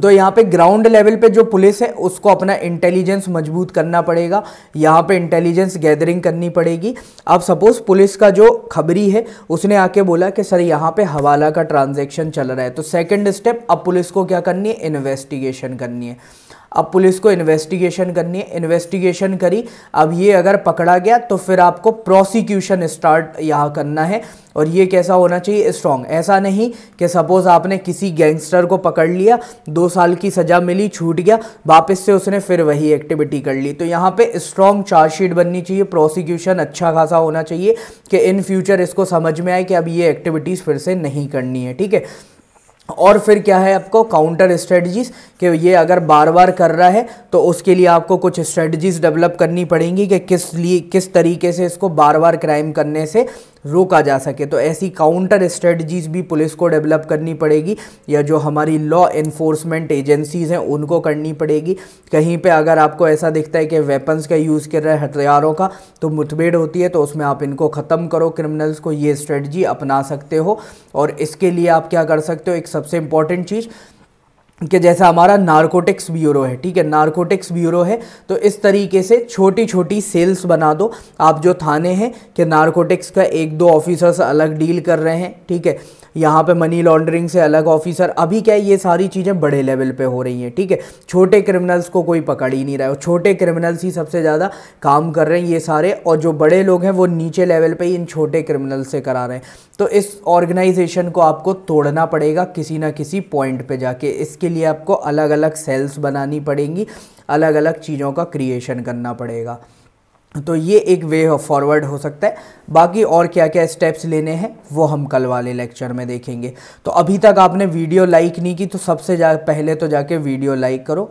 तो यहाँ पे ग्राउंड लेवल पे जो पुलिस है उसको अपना इंटेलिजेंस मजबूत करना पड़ेगा यहाँ पे इंटेलिजेंस गैदरिंग करनी पड़ेगी अब सपोज पुलिस का जो खबरी है उसने आके बोला कि सर यहाँ पे हवाला का ट्रांजैक्शन चल रहा है तो सेकंड स्टेप अब पुलिस को क्या करनी है इन्वेस्टिगेशन करनी है अब पुलिस को इन्वेस्टिगेशन करनी है इन्वेस्टिगेशन करी अब ये अगर पकड़ा गया तो फिर आपको प्रोसिक्यूशन स्टार्ट यहाँ करना है और ये कैसा होना चाहिए स्ट्रॉन्ग ऐसा नहीं कि सपोज़ आपने किसी गैंगस्टर को पकड़ लिया दो साल की सज़ा मिली छूट गया वापस से उसने फिर वही एक्टिविटी कर ली तो यहाँ पे स्ट्रॉन्ग चार्जशीट बननी चाहिए प्रोसिक्यूशन अच्छा खासा होना चाहिए कि इन फ्यूचर इसको समझ में आए कि अब ये एक्टिविटीज़ फिर से नहीं करनी है ठीक है और फिर क्या है आपको काउंटर स्ट्रेटजीज कि ये अगर बार बार कर रहा है तो उसके लिए आपको कुछ स्ट्रेटजीज डेवलप करनी पड़ेंगी कि किस लिए किस तरीके से इसको बार बार क्राइम करने से रोका जा सके तो ऐसी काउंटर स्ट्रेटजीज भी पुलिस को डेवलप करनी पड़ेगी या जो हमारी लॉ इन्फोर्समेंट एजेंसीज़ हैं उनको करनी पड़ेगी कहीं पे अगर आपको ऐसा दिखता है कि वेपन्स का यूज़ कर रहे हैं हथियारों का तो मुठभेड़ होती है तो उसमें आप इनको ख़त्म करो क्रिमिनल्स को ये स्ट्रेटजी अपना सकते हो और इसके लिए आप क्या कर सकते हो एक सबसे इम्पॉर्टेंट चीज़ कि जैसा हमारा नारकोटिक्स ब्यूरो है ठीक है नारकोटिक्स ब्यूरो है तो इस तरीके से छोटी छोटी सेल्स बना दो आप जो थाने हैं कि नारकोटिक्स का एक दो ऑफिसर्स अलग डील कर रहे हैं ठीक है यहाँ पे मनी लॉन्ड्रिंग से अलग ऑफिसर अभी क्या है ये सारी चीज़ें बड़े लेवल पे हो रही हैं ठीक है छोटे क्रिमिनल्स को कोई पकड़ ही नहीं रहा है छोटे क्रिमिनल्स ही सबसे ज़्यादा काम कर रहे हैं ये सारे और जो बड़े लोग हैं वो नीचे लेवल पे ही इन छोटे क्रिमिनल्स से करा रहे हैं तो इस ऑर्गेनाइजेशन को आपको तोड़ना पड़ेगा किसी ना किसी पॉइंट पर जाके इसके लिए आपको अलग अलग सेल्स बनानी पड़ेंगी अलग अलग चीज़ों का क्रिएशन करना पड़ेगा तो ये एक वे फॉरवर्ड हो सकता है बाकी और क्या क्या स्टेप्स लेने हैं वो हम कल वाले लेक्चर में देखेंगे तो अभी तक आपने वीडियो लाइक नहीं की तो सबसे जा पहले तो जाके वीडियो लाइक करो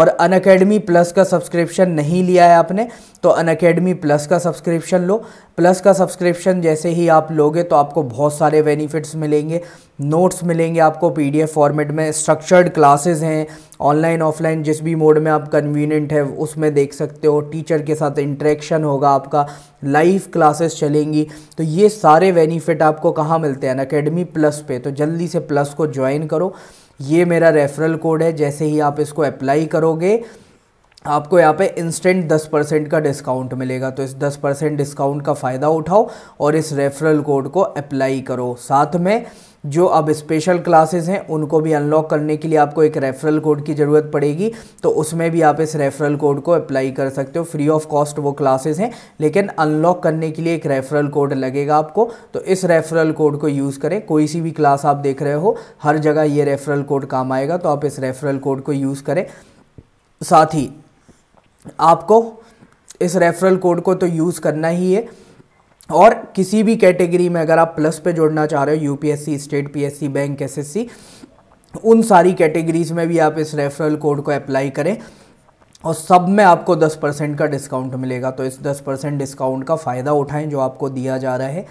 और अन अकेडमी प्लस का सब्सक्रिप्शन नहीं लिया है आपने तो अन अकेडमी प्लस का सब्सक्रिप्शन लो प्लस का सब्सक्रिप्शन जैसे ही आप लोगे तो आपको बहुत सारे बेनिफिट्स मिलेंगे नोट्स मिलेंगे आपको पी फॉर्मेट में स्ट्रक्चर्ड क्लासेज़ हैं ऑनलाइन ऑफलाइन जिस भी मोड में आप कन्वीनियंट है उसमें देख सकते हो टीचर के साथ इंट्रैक्शन होगा आपका लाइव क्लासेस चलेंगी तो ये सारे बेनिफिट आपको कहाँ मिलते हैं अकेडमी प्लस पे तो जल्दी से प्लस को ज्वाइन करो ये मेरा रेफरल कोड है जैसे ही आप इसको अप्लाई करोगे आपको यहाँ पे इंस्टेंट 10 परसेंट का डिस्काउंट मिलेगा तो इस 10 परसेंट डिस्काउंट का फ़ायदा उठाओ और इस रेफरल कोड को अप्लाई करो साथ में जो अब स्पेशल क्लासेस हैं उनको भी अनलॉक करने के लिए आपको एक रेफरल कोड की ज़रूरत पड़ेगी तो उसमें भी आप इस रेफरल कोड को अप्लाई कर सकते हो फ्री ऑफ कॉस्ट वो क्लासेस हैं लेकिन अनलॉक करने के लिए एक रेफरल कोड लगेगा आपको तो इस रेफरल कोड को यूज़ करें कोई सी भी क्लास आप देख रहे हो हर जगह ये रेफरल कोड काम आएगा तो आप इस रेफरल कोड को यूज़ करें साथ ही आपको इस रेफरल कोड को तो यूज़ करना ही है और किसी भी कैटेगरी में अगर आप प्लस पे जोड़ना चाह रहे हो UPSC state PSC bank SSC उन सारी कैटेगरीज में भी आप इस रेफरल कोड को अप्लाई करें और सब में आपको 10 परसेंट का डिस्काउंट मिलेगा तो इस 10 परसेंट डिस्काउंट का फ़ायदा उठाएं जो आपको दिया जा रहा है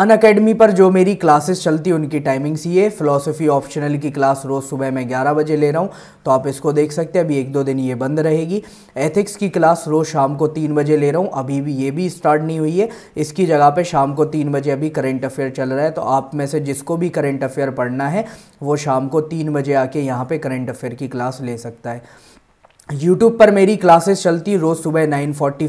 अन अकेडमी पर जो मेरी क्लासेस चलती है उनकी टाइमिंग्स ये फ़िलोसफी ऑप्शनल की क्लास रोज़ सुबह मैं 11 बजे ले रहा हूँ तो आप इसको देख सकते हैं अभी एक दो दिन ये बंद रहेगी एथिक्स की क्लास रोज़ शाम को तीन बजे ले रहा हूँ अभी भी ये भी स्टार्ट नहीं हुई है इसकी जगह पर शाम को तीन बजे अभी करेंट अफेयर चल रहा है तो आप में से जिसको भी करेंट अफेयर पढ़ना है वो शाम को तीन बजे आके यहाँ पर करेंट अफेयर की क्लास ले सकता है यूट्यूब पर मेरी क्लासेस चलती रोज़ सुबह 9:45 फोर्टी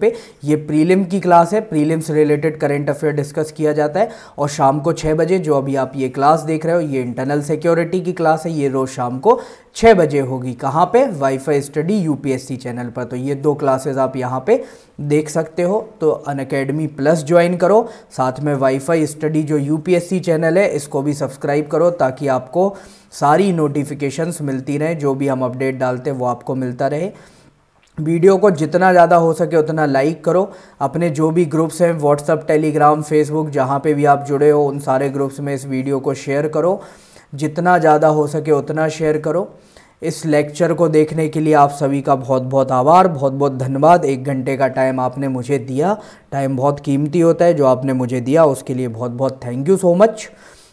पे ये प्रीलिम की क्लास है प्रीलिम से रिलेटेड करेंट अफेयर डिस्कस किया जाता है और शाम को 6 बजे जो अभी आप ये क्लास देख रहे हो ये इंटरनल सिक्योरिटी की क्लास है ये रोज़ शाम को 6 बजे होगी कहाँ पे वाईफाई स्टडी यूपीएससी चैनल पर तो ये दो क्लासेज आप यहाँ पर देख सकते हो तो अन अकेडमी प्लस ज्वाइन करो साथ में वाईफाई स्टडी जो यू चैनल है इसको भी सब्सक्राइब करो ताकि आपको सारी नोटिफिकेशंस मिलती रहें जो भी हम अपडेट डालते हैं वो आपको मिलता रहे वीडियो को जितना ज़्यादा हो सके उतना लाइक करो अपने जो भी ग्रुप्स हैं व्हाट्सअप टेलीग्राम फेसबुक जहाँ पे भी आप जुड़े हो उन सारे ग्रुप्स में इस वीडियो को शेयर करो जितना ज़्यादा हो सके उतना शेयर करो इस लेक्चर को देखने के लिए आप सभी का बहुत बहुत आभार बहुत बहुत धन्यवाद एक घंटे का टाइम आपने मुझे दिया टाइम बहुत कीमती होता है जो आपने मुझे दिया उसके लिए बहुत बहुत थैंक यू सो मच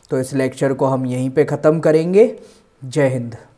तो इस लेक्चर को हम यहीं पे ख़त्म करेंगे जय हिंद